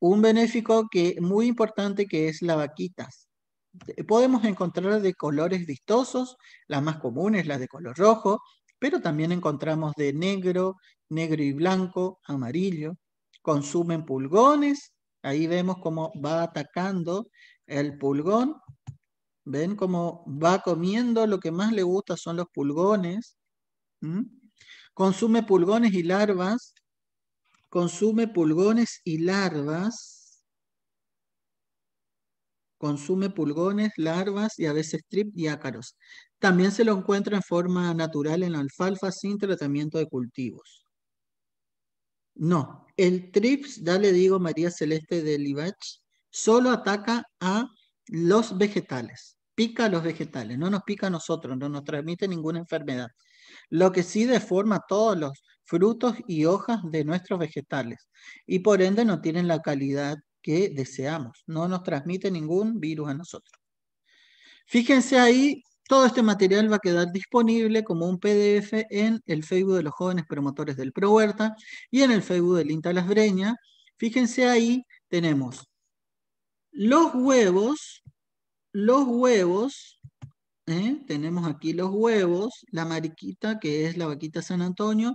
un benéfico que muy importante que es la vaquitas. Eh, podemos encontrar de colores vistosos, la más comunes, la de color rojo, pero también encontramos de negro, negro y blanco, amarillo. Consumen pulgones, ahí vemos cómo va atacando el pulgón. Ven cómo va comiendo, lo que más le gusta son los pulgones. Consume pulgones y larvas, consume pulgones y larvas. Consume pulgones, larvas y a veces trip y ácaros. También se lo encuentra en forma natural en la alfalfa sin tratamiento de cultivos. No, el trips, ya le digo María Celeste de Libach, solo ataca a los vegetales, pica a los vegetales, no nos pica a nosotros, no nos transmite ninguna enfermedad. Lo que sí deforma todos los, frutos y hojas de nuestros vegetales y por ende no tienen la calidad que deseamos, no nos transmite ningún virus a nosotros. Fíjense ahí, todo este material va a quedar disponible como un PDF en el Facebook de los jóvenes promotores del Pro Huerta y en el Facebook del INTA Las Breñas. Fíjense ahí, tenemos los huevos, los huevos, ¿eh? tenemos aquí los huevos, la mariquita que es la vaquita San Antonio,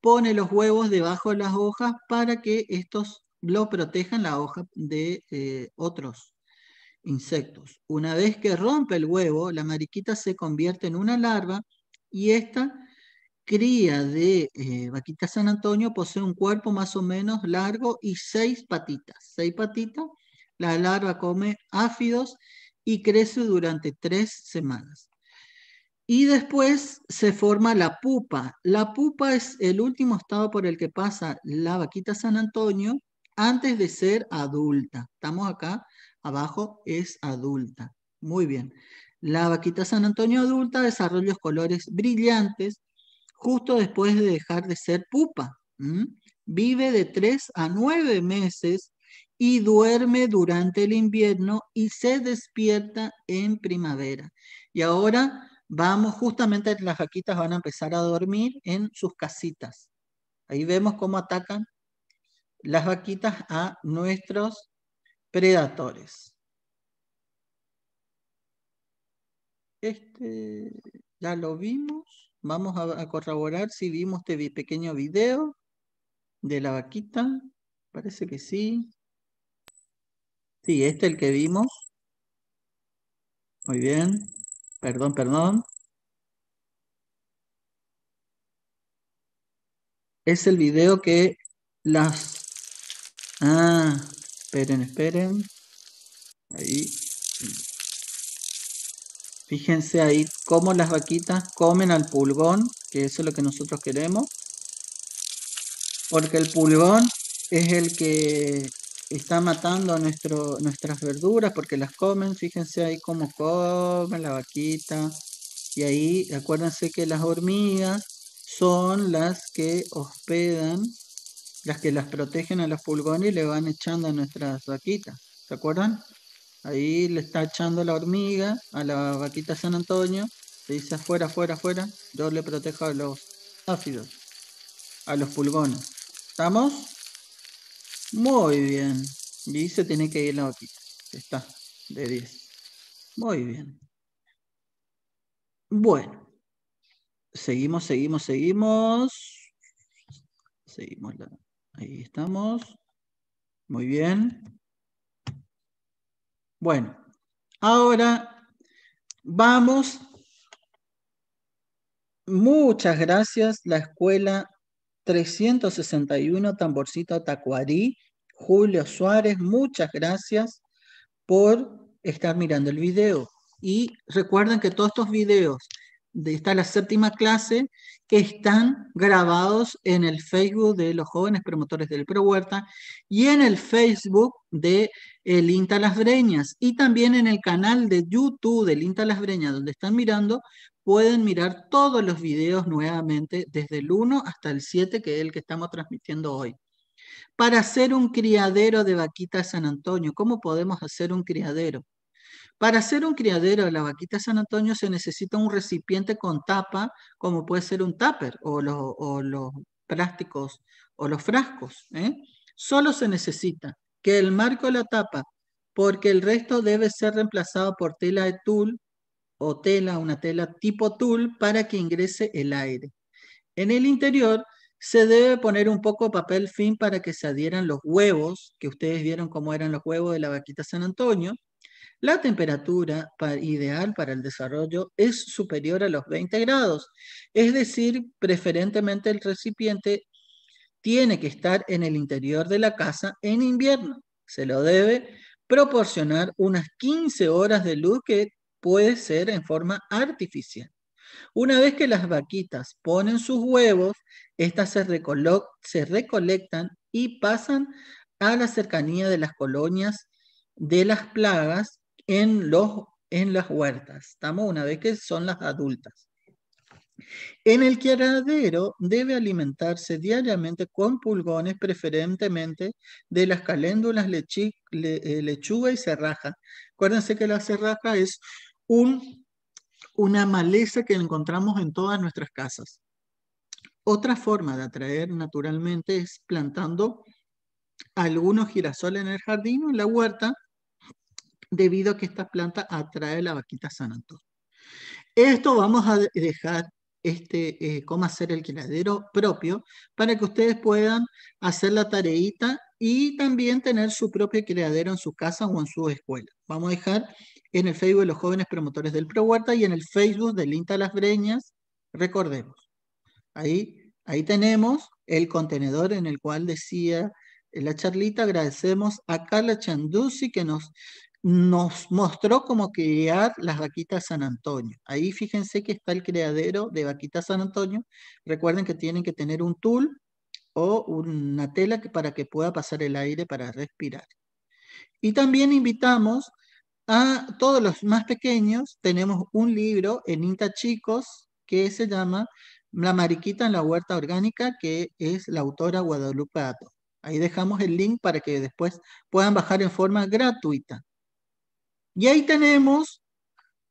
pone los huevos debajo de las hojas para que estos lo protejan la hoja de eh, otros insectos. Una vez que rompe el huevo, la mariquita se convierte en una larva y esta cría de eh, vaquita San Antonio posee un cuerpo más o menos largo y seis patitas. Seis patitas, la larva come áfidos y crece durante tres semanas. Y después se forma la pupa. La pupa es el último estado por el que pasa la vaquita San Antonio antes de ser adulta. Estamos acá, abajo es adulta. Muy bien. La vaquita San Antonio adulta desarrolla los colores brillantes justo después de dejar de ser pupa. Vive de 3 a 9 meses y duerme durante el invierno y se despierta en primavera. Y ahora vamos justamente, las vaquitas van a empezar a dormir en sus casitas. Ahí vemos cómo atacan las vaquitas a nuestros predadores. Este ya lo vimos. Vamos a, corroborar si vimos este pequeño video de la vaquita. Parece que sí. Sí, este es el que vimos. Muy bien. Perdón, perdón. Es el video que las... Ah, esperen, esperen. Ahí. Fíjense ahí cómo las vaquitas comen al pulgón, que eso es lo que nosotros queremos. Porque el pulgón es el que está matando a nuestro, nuestras verduras porque las comen. Fíjense ahí cómo comen la vaquita. Y ahí acuérdense que las hormigas son las que hospedan, las que las protegen a los pulgones y le van echando a nuestras vaquitas. ¿Se acuerdan? Ahí le está echando la hormiga a la vaquita San Antonio. Le dice afuera, afuera, afuera. Yo le protejo a los ácidos, a los pulgones. ¿Estamos? Muy bien. dice tiene que ir la boquita. Está de 10. Muy bien. Bueno. Seguimos, seguimos, seguimos. Seguimos. La... Ahí estamos. Muy bien. Bueno. Ahora vamos. Muchas gracias, la escuela 361 Tamborcito Tacuarí. Julio Suárez, muchas gracias por estar mirando el video. Y recuerden que todos estos videos de esta la séptima clase que están grabados en el Facebook de los jóvenes promotores del Pro Huerta y en el Facebook de el INTA Las Breñas y también en el canal de YouTube del INTA Las Breñas donde están mirando pueden mirar todos los videos nuevamente, desde el 1 hasta el 7, que es el que estamos transmitiendo hoy. Para hacer un criadero de vaquita San Antonio, ¿cómo podemos hacer un criadero? Para hacer un criadero de la vaquita San Antonio se necesita un recipiente con tapa, como puede ser un tupper o, los plásticos o los frascos. ¿eh? Solo se necesita que el marco la tapa, porque el resto debe ser reemplazado por tela de tul o tela, una tela tipo tul, para que ingrese el aire. En el interior se debe poner un poco de papel fin para que se adhieran los huevos, que ustedes vieron cómo eran los huevos de la vaquita San Antonio. La temperatura ideal para el desarrollo es superior a los 20 grados, es decir, preferentemente el recipiente tiene que estar en el interior de la casa en invierno. Se lo debe proporcionar unas 15 horas de luz que puede ser en forma artificial. Una vez que las vaquitas ponen sus huevos, estas se, recolectan y pasan a la cercanía de las colonias de las plagas en, los, en las huertas. Estamos una vez que son las adultas. En el criadero debe alimentarse diariamente con pulgones, preferentemente de las caléndulas eh, lechuga y cerraja. Acuérdense que la cerraja es una maleza que encontramos en todas nuestras casas. Otra forma de atraer naturalmente es plantando algunos girasoles en el jardín o en la huerta, debido a que esta planta atrae la vaquita San Antonio. Esto vamos a dejar este, eh, cómo hacer el criadero propio para que ustedes puedan hacer la tareita y también tener su propio criadero en su casa o en su escuela. Vamos a dejar en el Facebook de los jóvenes promotores del Pro Huerta y en el Facebook del INTA Las Breñas, recordemos. Ahí, ahí tenemos el contenedor en el cual decía la charlita, agradecemos a Carla Chandusi que nos, nos mostró cómo crear las vaquitas San Antonio. Ahí fíjense que está el creadero de vaquitas San Antonio. Recuerden que tienen que tener un tul o una tela para que pueda pasar el aire para respirar. Y también invitamos a ah, todos los más pequeños tenemos un libro en INTA Chicos que se llama La mariquita en la huerta orgánica, que es la autora Guadalupe Ato. Ahí dejamos el link para que después puedan bajar en forma gratuita. Y ahí tenemos,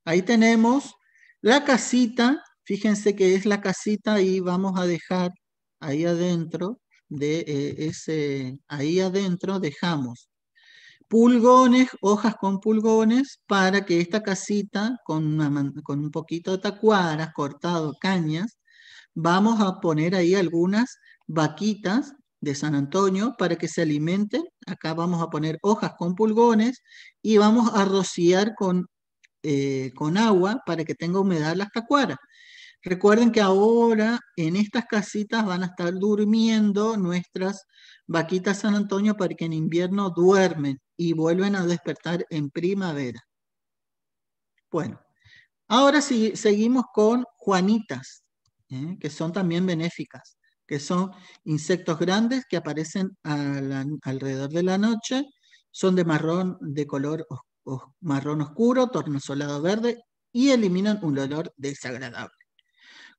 ahí tenemos la casita, fíjense que es la casita y vamos a dejar ahí adentro de eh, ese, ahí adentro dejamos pulgones, hojas con pulgones, para que esta casita, con, un poquito de tacuaras, cortado, cañas, vamos a poner ahí algunas vaquitas de San Antonio para que se alimenten. Acá vamos a poner hojas con pulgones y vamos a rociar con, eh, con agua para que tenga humedad las tacuaras. Recuerden que ahora en estas casitas van a estar durmiendo nuestras vaquitas San Antonio para que en invierno duermen y vuelven a despertar en primavera. Bueno, ahora sí, seguimos con Juanitas, ¿eh? que son también benéficas, que son insectos grandes que aparecen alrededor de la noche, son de marrón de color marrón oscuro, tornasolado verde y eliminan un olor desagradable.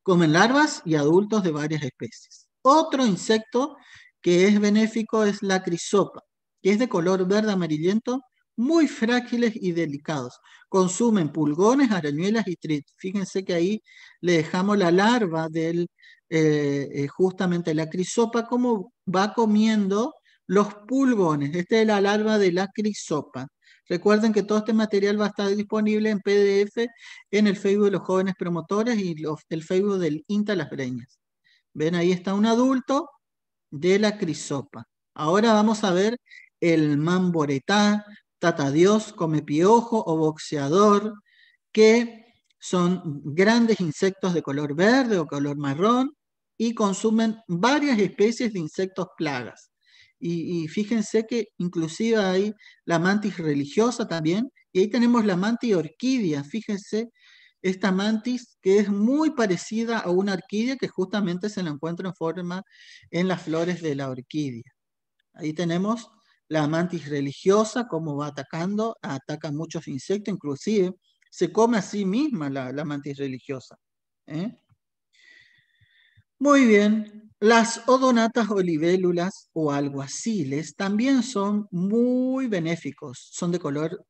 Comen larvas y adultos de varias especies. Otro insecto que es benéfico es la crisopa, que es de color verde amarillento, muy frágiles y delicados. Consumen pulgones, arañuelas y trit. Fíjense que ahí le dejamos la larva del, eh, eh, justamente la crisopa, como va comiendo los pulgones, esta es la larva de la crisopa. Recuerden que todo este material va a estar disponible en PDF en el Facebook de los jóvenes promotores y el Facebook del INTA Las Breñas. Ven, ahí está un adulto de la crisopa. Ahora vamos a ver el mamboretá, tatadios, piojo o boxeador, que son grandes insectos de color verde o color marrón y consumen varias especies de insectos plagas. Y, fíjense que inclusive hay la mantis religiosa también, y ahí tenemos la mantis orquídea, fíjense, esta mantis que es muy parecida a una orquídea que justamente se la encuentra en forma en las flores de la orquídea. Ahí tenemos la mantis religiosa, cómo va atacando, ataca muchos insectos, inclusive se come a sí misma la, mantis religiosa. ¿eh? Muy bien, las odonatas olivélulas o alguaciles también son muy benéficos, son de, color,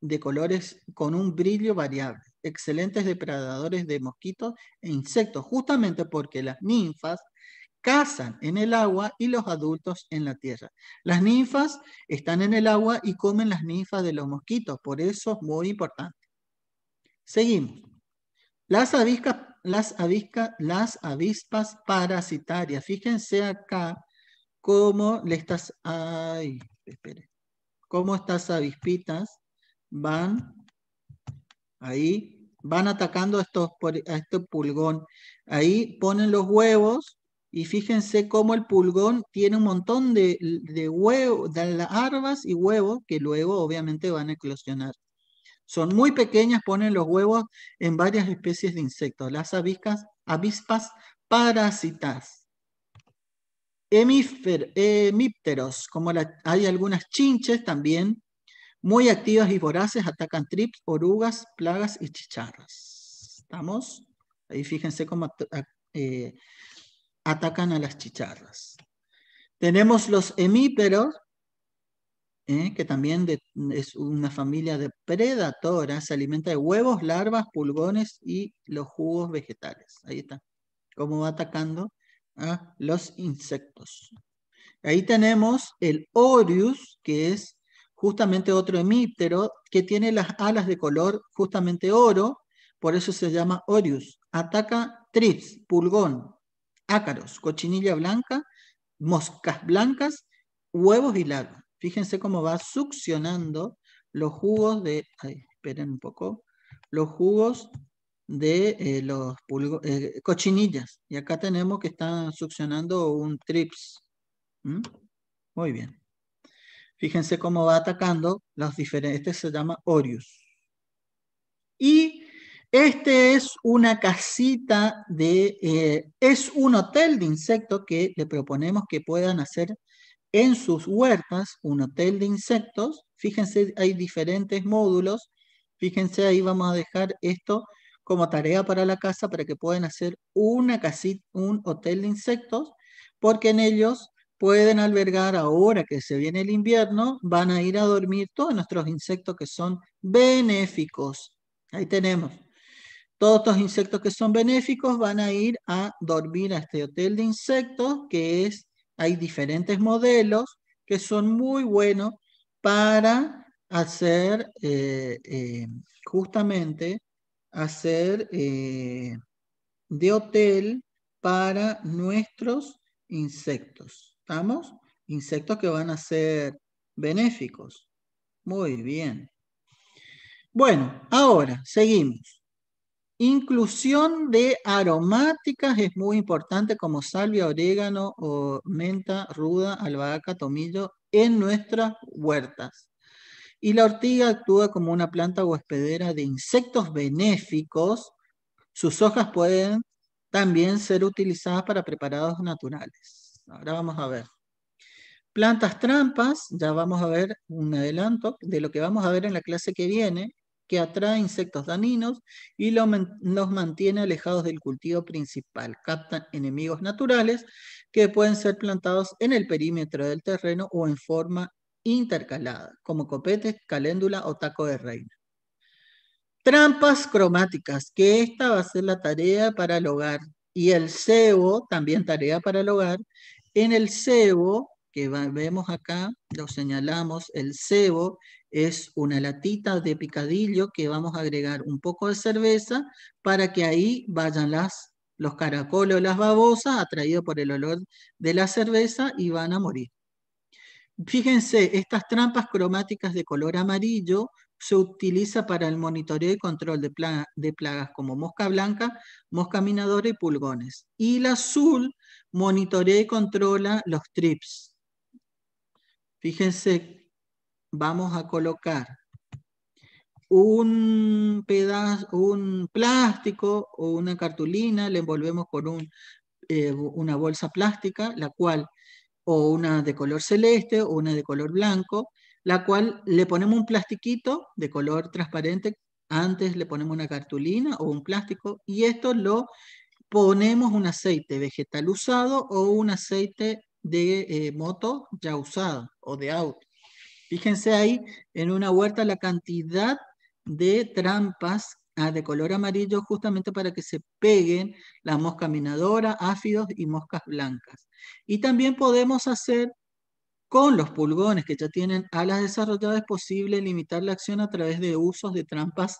de colores con un brillo variable, excelentes depredadores de mosquitos e insectos, justamente porque las ninfas cazan en el agua y los adultos en la tierra. Las ninfas están en el agua y comen las ninfas de los mosquitos, por eso es muy importante. Seguimos. Las aviscas las, las avispas parasitarias. Fíjense acá cómo le estas, avispitas van ahí, van atacando a, estos, este pulgón. Ahí ponen los huevos y fíjense cómo el pulgón tiene un montón de, de huevos, de larvas y huevos que luego obviamente van a eclosionar. Son muy pequeñas, ponen los huevos en varias especies de insectos. Las avispas, avispas parásitas. hemípteros, como hay algunas chinches también, muy activas y voraces, atacan trips, orugas, plagas y chicharras. ¿Estamos? Ahí fíjense cómo eh, atacan a las chicharras. Tenemos los hemíperos, ¿eh? que también mm, es una familia de predadoras se alimenta de huevos, larvas, pulgones y los jugos vegetales. Ahí está, cómo va atacando a los insectos. Ahí tenemos el Orius, que es justamente otro hemítero, que tiene las alas de color justamente oro, por eso se llama Orius. Ataca trips, pulgón, ácaros, cochinilla blanca, moscas blancas, huevos y larvas. Fíjense cómo va succionando los jugos de... esperen un poco. Los jugos de eh, los eh, cochinillas. Y acá tenemos que están succionando un trips. Muy bien. Fíjense cómo va atacando los diferentes. Este se llama Orius. Y este es una casita de... Eh, es un hotel de insectos que le proponemos que puedan hacer en sus huertas, un hotel de insectos, fíjense, hay diferentes módulos, fíjense, ahí vamos a dejar esto como tarea para la casa para que puedan hacer una casita, un hotel de insectos, porque en ellos pueden albergar ahora que se viene el invierno, van a ir a dormir todos nuestros insectos que son benéficos. Ahí tenemos. Todos estos insectos que son benéficos van a ir a dormir a este hotel de insectos que es hay diferentes modelos que son muy buenos para hacer eh, eh, justamente hacer eh, de hotel para nuestros insectos. ¿Estamos? Insectos que van a ser benéficos. Muy bien. Bueno, ahora seguimos. Inclusión de aromáticas es muy importante como salvia, orégano o menta, ruda, albahaca, tomillo en nuestras huertas. Y la ortiga actúa como una planta hospedera de insectos benéficos. Sus hojas pueden también ser utilizadas para preparados naturales. Ahora vamos a ver. Plantas trampas, ya vamos a ver un adelanto de lo que vamos a ver en la clase que viene que atrae insectos daninos y los mantiene alejados del cultivo principal. Captan enemigos naturales que pueden ser plantados en el perímetro del terreno o en forma intercalada, como copetes, caléndula o taco de reina. Trampas cromáticas, que esta va a ser la tarea para el hogar. Y el cebo, también tarea para el hogar. En el cebo, que vemos acá, lo señalamos, el cebo es una latita de picadillo que vamos a agregar un poco de cerveza para que ahí vayan las, los caracoles o las babosas atraídos por el olor de la cerveza y van a morir. Fíjense, estas trampas cromáticas de color amarillo se utiliza para el monitoreo y control de, de plagas como mosca blanca, mosca minadora y pulgones. Y el azul monitorea y controla los trips. Fíjense vamos a colocar un pedazo, un plástico o una cartulina, le envolvemos con eh, una bolsa plástica, la cual, o una de color celeste o una de color blanco, la cual le ponemos un plastiquito de color transparente, antes le ponemos una cartulina o un plástico, y esto lo ponemos un aceite vegetal usado o un aceite de eh, moto ya usado o de auto. Fíjense ahí en una huerta la cantidad de trampas ah, de color amarillo justamente para que se peguen las moscas minadoras, áfidos y moscas blancas. Y también podemos hacer con los pulgones que ya tienen alas desarrolladas es posible limitar la acción a través de usos de trampas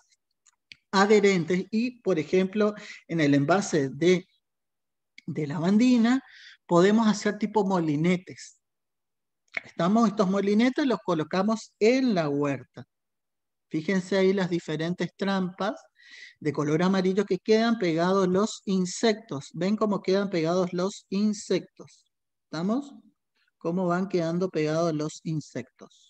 adherentes y, por ejemplo, en el envase de, de lavandina podemos hacer tipo molinetes estamos estos molinetes, los colocamos en la huerta. Fíjense ahí las diferentes trampas de color amarillo que quedan pegados los insectos. ¿Ven cómo quedan pegados los insectos? ¿Estamos? ¿Cómo van quedando pegados los insectos?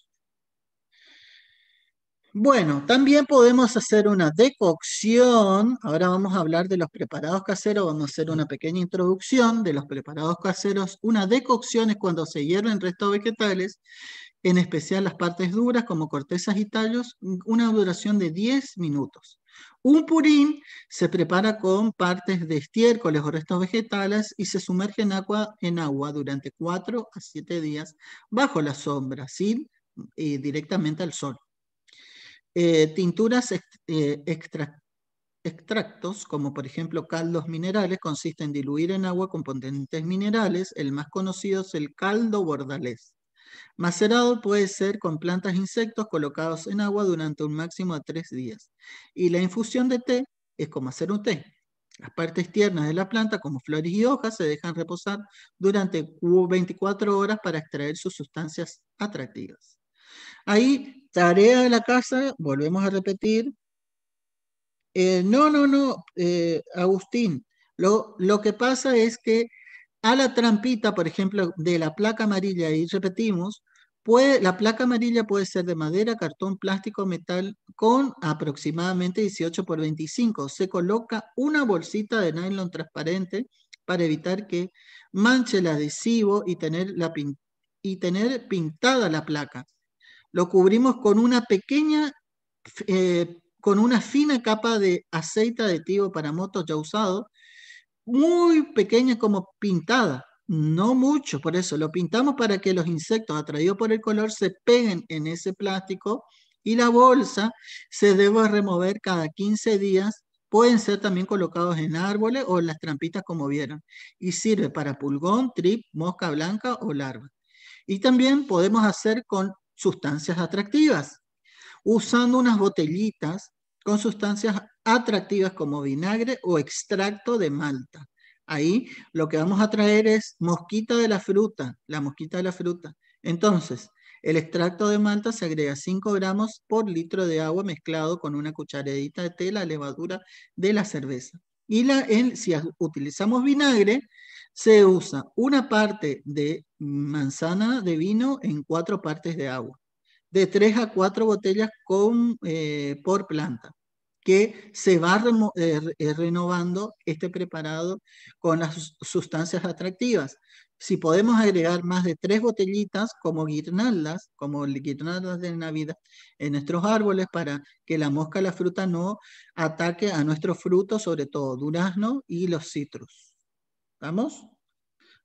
Bueno, también podemos hacer una decocción. Ahora vamos a hablar de los preparados caseros. Vamos a hacer una pequeña introducción de los preparados caseros. Una decocción es cuando se hierven restos vegetales, en especial las partes duras como cortezas y tallos, una duración de 10 minutos. Un purín se prepara con partes de estiércoles o restos vegetales y se sumerge en agua, durante 4 a 7 días bajo la sombra, sin eh, directamente al sol. Eh, tinturas, eh, extractos, como por ejemplo caldos minerales, consisten en diluir en agua componentes minerales. El más conocido es el caldo bordalés. Macerado puede ser con plantas insectos colocados en agua durante un máximo de tres días. Y la infusión de té es como hacer un té. Las partes tiernas de la planta, como flores y hojas, se dejan reposar durante 24 horas para extraer sus sustancias atractivas. Ahí, tarea de la casa, volvemos a repetir. Eh, no, no, no, eh, Agustín, lo, que pasa es que a la trampita, por ejemplo, de la placa amarilla, y repetimos, la placa amarilla puede ser de madera, cartón, plástico, metal, con aproximadamente 18 por 25. Se coloca una bolsita de nylon transparente para evitar que manche el adhesivo y tener, y tener pintada la placa lo cubrimos con una pequeña, eh, con una fina capa de aceite aditivo para motos ya usado, muy pequeña como pintada, no mucho, por eso lo pintamos para que los insectos atraídos por el color se peguen en ese plástico y la bolsa se debe remover cada 15 días. Pueden ser también colocados en árboles o en las trampitas como vieron. Y sirve para pulgón, trip, mosca blanca o larva. Y también podemos hacer con sustancias atractivas, usando unas botellitas con sustancias atractivas como vinagre o extracto de malta. Ahí lo que vamos a traer es mosquita de la fruta, la mosquita de la fruta. Entonces, el extracto de malta se agrega 5 gramos por litro de agua mezclado con una cucharadita de tela levadura de la cerveza. Y la, si utilizamos vinagre, se usa una parte de manzana de vino en cuatro partes de agua, de tres a cuatro botellas con, eh, por planta, que se va eh, eh, renovando este preparado con las sustancias atractivas si podemos agregar más de tres botellitas como guirnaldas, como guirnaldas de Navidad, en nuestros árboles para que la mosca, la fruta no ataque a nuestros frutos, sobre todo durazno y los citrus. ¿Vamos?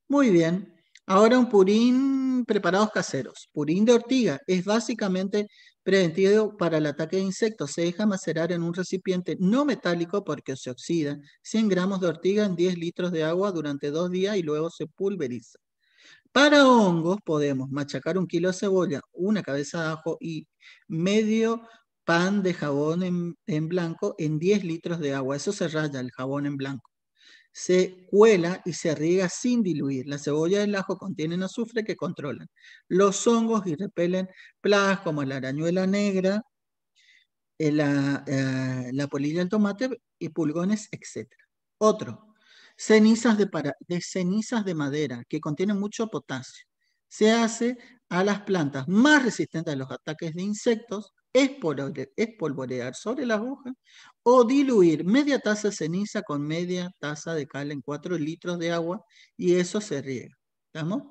Muy bien. Ahora un purín preparados caseros. Purín de ortiga es básicamente Preventivo para el ataque de insectos. Se deja macerar en un recipiente no metálico porque se oxida. 100 gramos de ortiga en 10 litros de agua durante dos días y luego se pulveriza. Para hongos podemos machacar un kilo de cebolla, una cabeza de ajo y medio pan de jabón en, en blanco en 10 litros de agua. Eso se raya el jabón en blanco se cuela y se riega sin diluir. La cebolla y el ajo contienen azufre que controlan los hongos y repelen plagas como la arañuela negra, eh, eh, la, polilla del tomate y pulgones, etc. Otro, cenizas de, de cenizas de madera que contienen mucho potasio. Se hace a las plantas más resistentes a los ataques de insectos es polvorear sobre las hojas o diluir media taza de ceniza con media taza de cal en 4 litros de agua y eso se riega. ¿Estamos?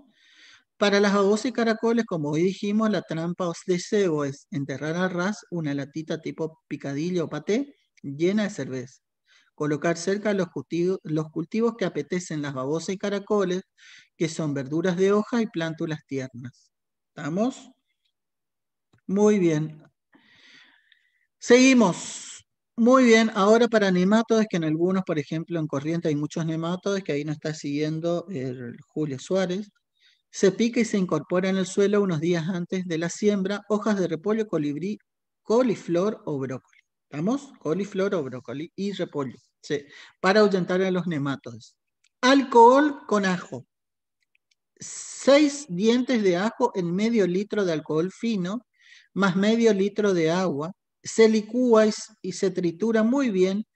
Para las babosas y caracoles, como hoy dijimos, la trampa os deseo es enterrar al ras una latita tipo picadillo o paté llena de cerveza. Colocar cerca los cultivos, los cultivos que apetecen las babosas y caracoles, que son verduras de hoja y plántulas tiernas. ¿Estamos? Muy bien. Seguimos. Muy bien, ahora para nematodes, que en algunos, por ejemplo, en Corriente hay muchos nematodes, que ahí nos está siguiendo Julio Suárez. Se pica y se incorpora en el suelo unos días antes de la siembra hojas de repollo, colibrí, coliflor o brócoli. ¿Vamos? Coliflor o brócoli y repollo. Para ahuyentar a los nematodes. Alcohol con ajo. Seis dientes de ajo en medio litro de alcohol fino, más medio litro de agua, se licúa y, se tritura muy bien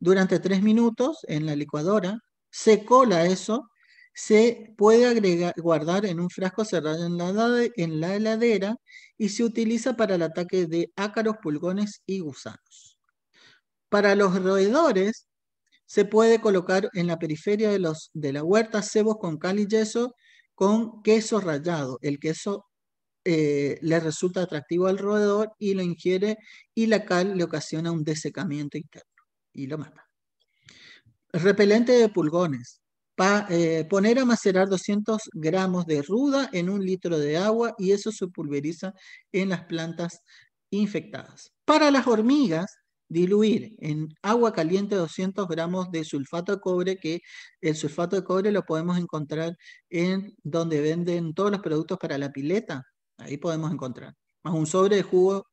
durante tres minutos en la licuadora, se cola eso, se puede agregar, guardar en un frasco cerrado en la, en la heladera y se utiliza para el ataque de ácaros, pulgones y gusanos. Para los roedores, se puede colocar en la periferia de, los, de la huerta cebos con cal y yeso con queso rallado. El queso eh, le resulta atractivo al roedor y lo ingiere y la cal le ocasiona un desecamiento interno y lo mata. Repelente de pulgones. Eh, poner a macerar 200 gramos de ruda en un litro de agua y eso se pulveriza en las plantas infectadas. Para las hormigas, diluir en agua caliente 200 gramos de sulfato de cobre, que el sulfato de cobre lo podemos encontrar en donde venden todos los productos para la pileta, Ahí podemos encontrar. Más un sobre de jugo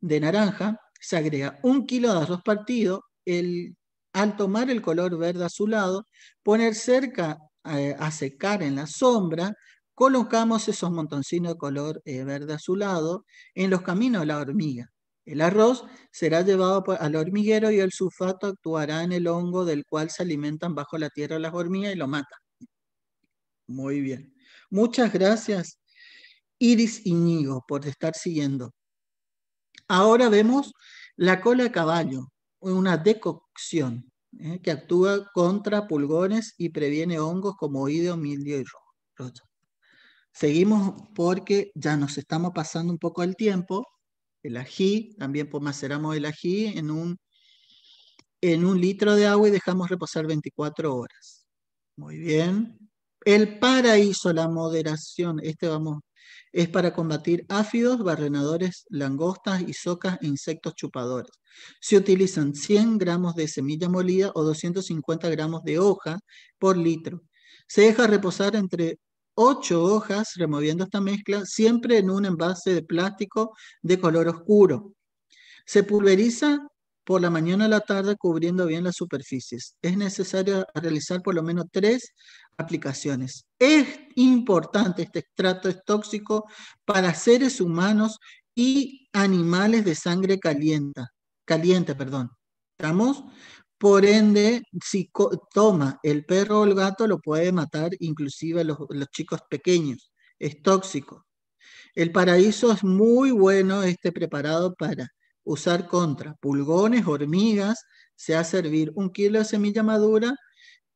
de naranja, se agrega un kilo de arroz partido, el, al tomar el color verde azulado, poner cerca eh, a secar en la sombra, colocamos esos montoncinos de color eh, verde azulado en los caminos de la hormiga. El arroz será llevado al hormiguero y el sulfato actuará en el hongo del cual se alimentan bajo la tierra las hormigas y lo mata. Muy bien. Muchas gracias Iris Iñigo, por estar siguiendo. Ahora vemos la cola de caballo, una decocción ¿eh? que actúa contra pulgones y previene hongos como oído, mildio y rojo. Seguimos porque ya nos estamos pasando un poco el tiempo. El ají, también maceramos el ají en un, en un litro de agua y dejamos reposar 24 horas. Muy bien. El paraíso, la moderación, este vamos es para combatir áfidos, barrenadores, langostas, y e insectos chupadores. Se utilizan 100 gramos de semilla molida o 250 gramos de hoja por litro. Se deja reposar entre 8 hojas removiendo esta mezcla, siempre en un envase de plástico de color oscuro. Se pulveriza por la mañana a la tarde cubriendo bien las superficies. Es necesario realizar por lo menos tres aplicaciones. Es importante, este extracto es tóxico para seres humanos y animales de sangre caliente. caliente. Perdón. Por ende, si toma el perro o el gato, lo puede matar inclusive los, los chicos pequeños. Es tóxico. El paraíso es muy bueno, este preparado para usar contra pulgones, hormigas, se hace servir un kilo de semilla madura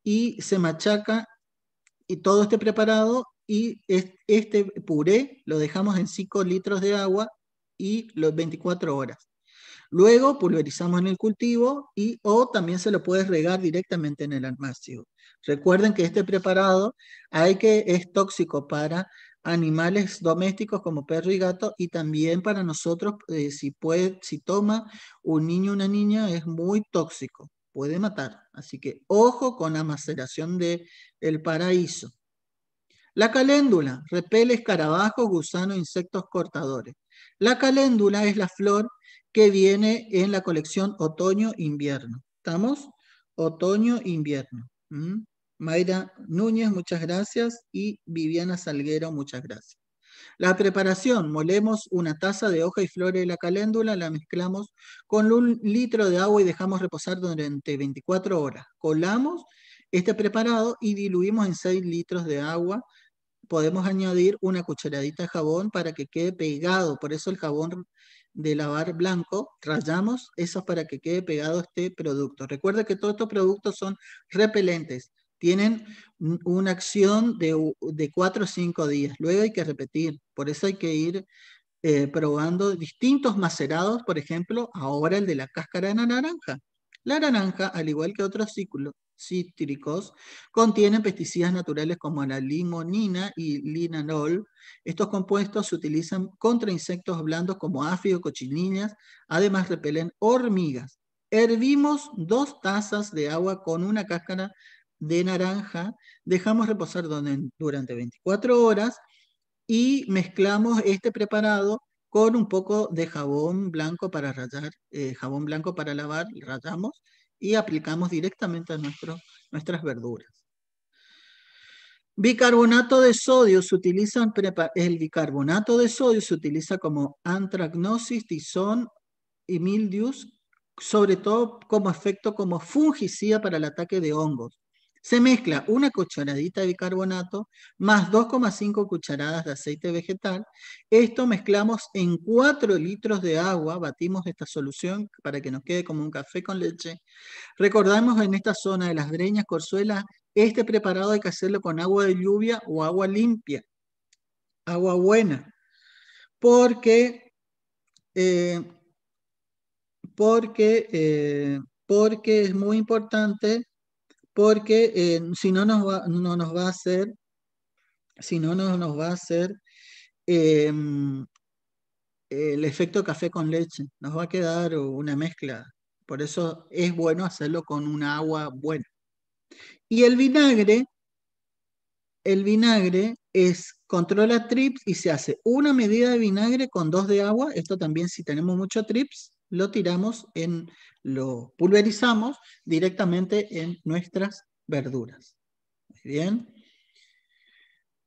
y se machaca y todo este preparado y este puré lo dejamos en 5 litros de agua y los 24 horas. Luego pulverizamos en el cultivo y o también se lo puedes regar directamente en el almacén. Recuerden que este preparado hay que es tóxico para animales domésticos como perro y gato y también para nosotros eh, si puede si toma un niño o una niña es muy tóxico puede matar. Así que ojo con la maceración del el paraíso. La caléndula repele escarabajos, gusano, insectos cortadores. La caléndula es la flor que viene en la colección otoño-invierno. ¿Estamos? Otoño-invierno. ¿Mm? Mayra Núñez, muchas gracias. Y Viviana Salguero, muchas gracias. La preparación, molemos una taza de hoja y flores de la caléndula, la mezclamos con un litro de agua y dejamos reposar durante 24 horas. Colamos este preparado y diluimos en 6 litros de agua. Podemos añadir una cucharadita de jabón para que quede pegado, por eso el jabón de lavar blanco, rayamos eso para que quede pegado este producto. Recuerda que todos estos productos son repelentes, tienen una acción de, de cuatro o cinco días. Luego hay que repetir. Por eso hay que ir eh, probando distintos macerados, por ejemplo, ahora el de la cáscara de la naranja. La naranja, al igual que otros cítricos, contienen pesticidas naturales como la limonina y linanol. Estos compuestos se utilizan contra insectos blandos como y cochinillas, además repelen hormigas. Hervimos dos tazas de agua con una cáscara de naranja, dejamos reposar durante 24 horas y mezclamos este preparado con un poco de jabón blanco para rayar, eh, jabón blanco para lavar, rayamos y aplicamos directamente a nuestro, nuestras verduras. Bicarbonato de sodio se utiliza el bicarbonato de sodio se utiliza como antragnosis, tizón y mildius, sobre todo como efecto como fungicida para el ataque de hongos. Se mezcla una cucharadita de bicarbonato más 2,5 cucharadas de aceite vegetal. Esto mezclamos en 4 litros de agua. Batimos esta solución para que nos quede como un café con leche. Recordamos en esta zona de las greñas, corzuelas, este preparado hay que hacerlo con agua de lluvia o agua limpia. Agua buena. Porque... Eh, porque, eh, porque es muy importante porque eh, si no nos va, no nos va a hacer, si no, nos va a hacer em, el efecto café con leche, nos va a quedar una mezcla. Por eso es bueno hacerlo con una agua buena. Y el vinagre, el vinagre es controla trips y se hace una medida de vinagre con dos de agua. Esto también si tenemos mucho trips, lo tiramos en, lo pulverizamos directamente en nuestras verduras. bien.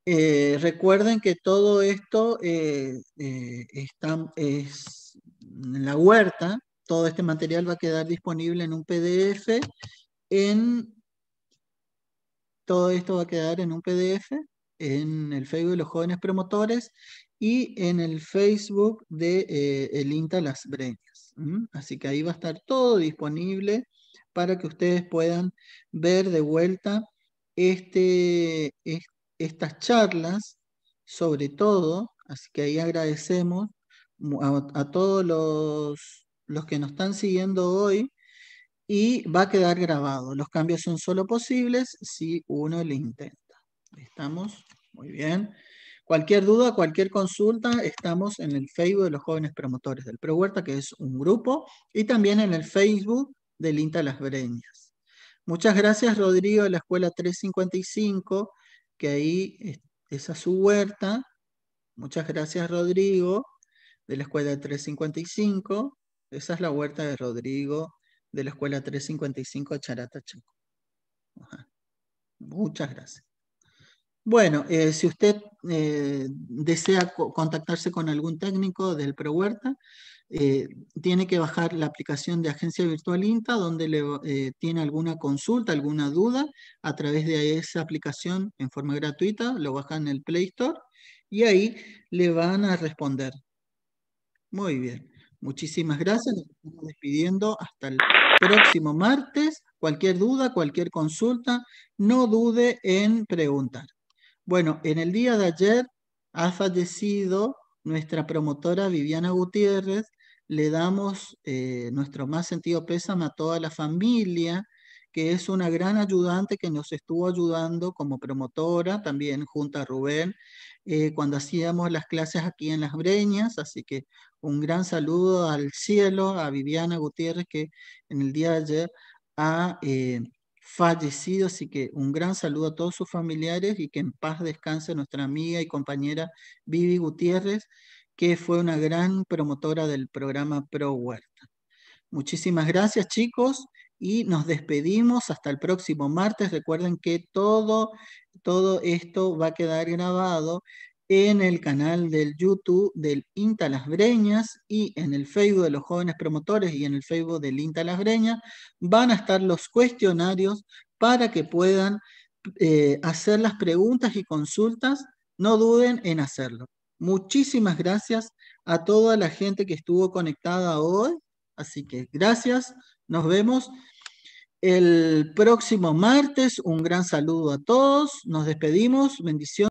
Eh, recuerden que todo esto eh, eh, está, es en la huerta, todo este material va a quedar disponible en un PDF, en todo esto va a quedar en un PDF en el Facebook de los jóvenes promotores y en el Facebook de el INTA Las Breñas. Así que ahí va a estar todo disponible para que ustedes puedan ver de vuelta este, estas charlas, sobre todo. Así que ahí agradecemos a, todos los, los que nos están siguiendo hoy y va a quedar grabado. Los cambios son solo posibles si uno le intenta. ¿Estamos? Muy bien. Cualquier duda, cualquier consulta, estamos en el Facebook de los jóvenes promotores del Pro que es un grupo, y también en el Facebook del INTA Las Breñas. Muchas gracias, Rodrigo, de la Escuela 355, que ahí es, a su huerta. Muchas gracias, Rodrigo, de la Escuela 355. Esa es la huerta de Rodrigo, de la Escuela 355 Charata Chaco. Muchas gracias. Bueno, eh, si usted eh, desea contactarse con algún técnico del ProHuerta, eh, tiene que bajar la aplicación de Agencia Virtual INTA, donde tiene alguna consulta, alguna duda, a través de esa aplicación en forma gratuita, lo baja en el Play Store y ahí le van a responder. Muy bien, muchísimas gracias, nos estamos despidiendo hasta el próximo martes. Cualquier duda, cualquier consulta, no dude en preguntar. Bueno, en el día de ayer ha fallecido nuestra promotora Viviana Gutiérrez. Le damos eh, nuestro más sentido pésame a toda la familia, que es una gran ayudante que nos estuvo ayudando como promotora, también junto a Rubén, eh, cuando hacíamos las clases aquí en Las Breñas. Así que un gran saludo al cielo, a Viviana Gutiérrez, que en el día de ayer ha... Eh, fallecido, así que un gran saludo a todos sus familiares y que en paz descanse nuestra amiga y compañera Vivi Gutiérrez, que fue una gran promotora del programa Pro Huerta. Muchísimas gracias chicos y nos despedimos hasta el próximo martes. Recuerden que todo, todo esto va a quedar grabado en el canal del YouTube del INTA Las Breñas y en el Facebook de los jóvenes promotores y en el Facebook del INTA Las Breñas van a estar los cuestionarios para que puedan eh, hacer las preguntas y consultas. No duden en hacerlo. Muchísimas gracias a toda la gente que estuvo conectada hoy. Así que gracias. Nos vemos el próximo martes. Un gran saludo a todos. Nos despedimos. Bendiciones.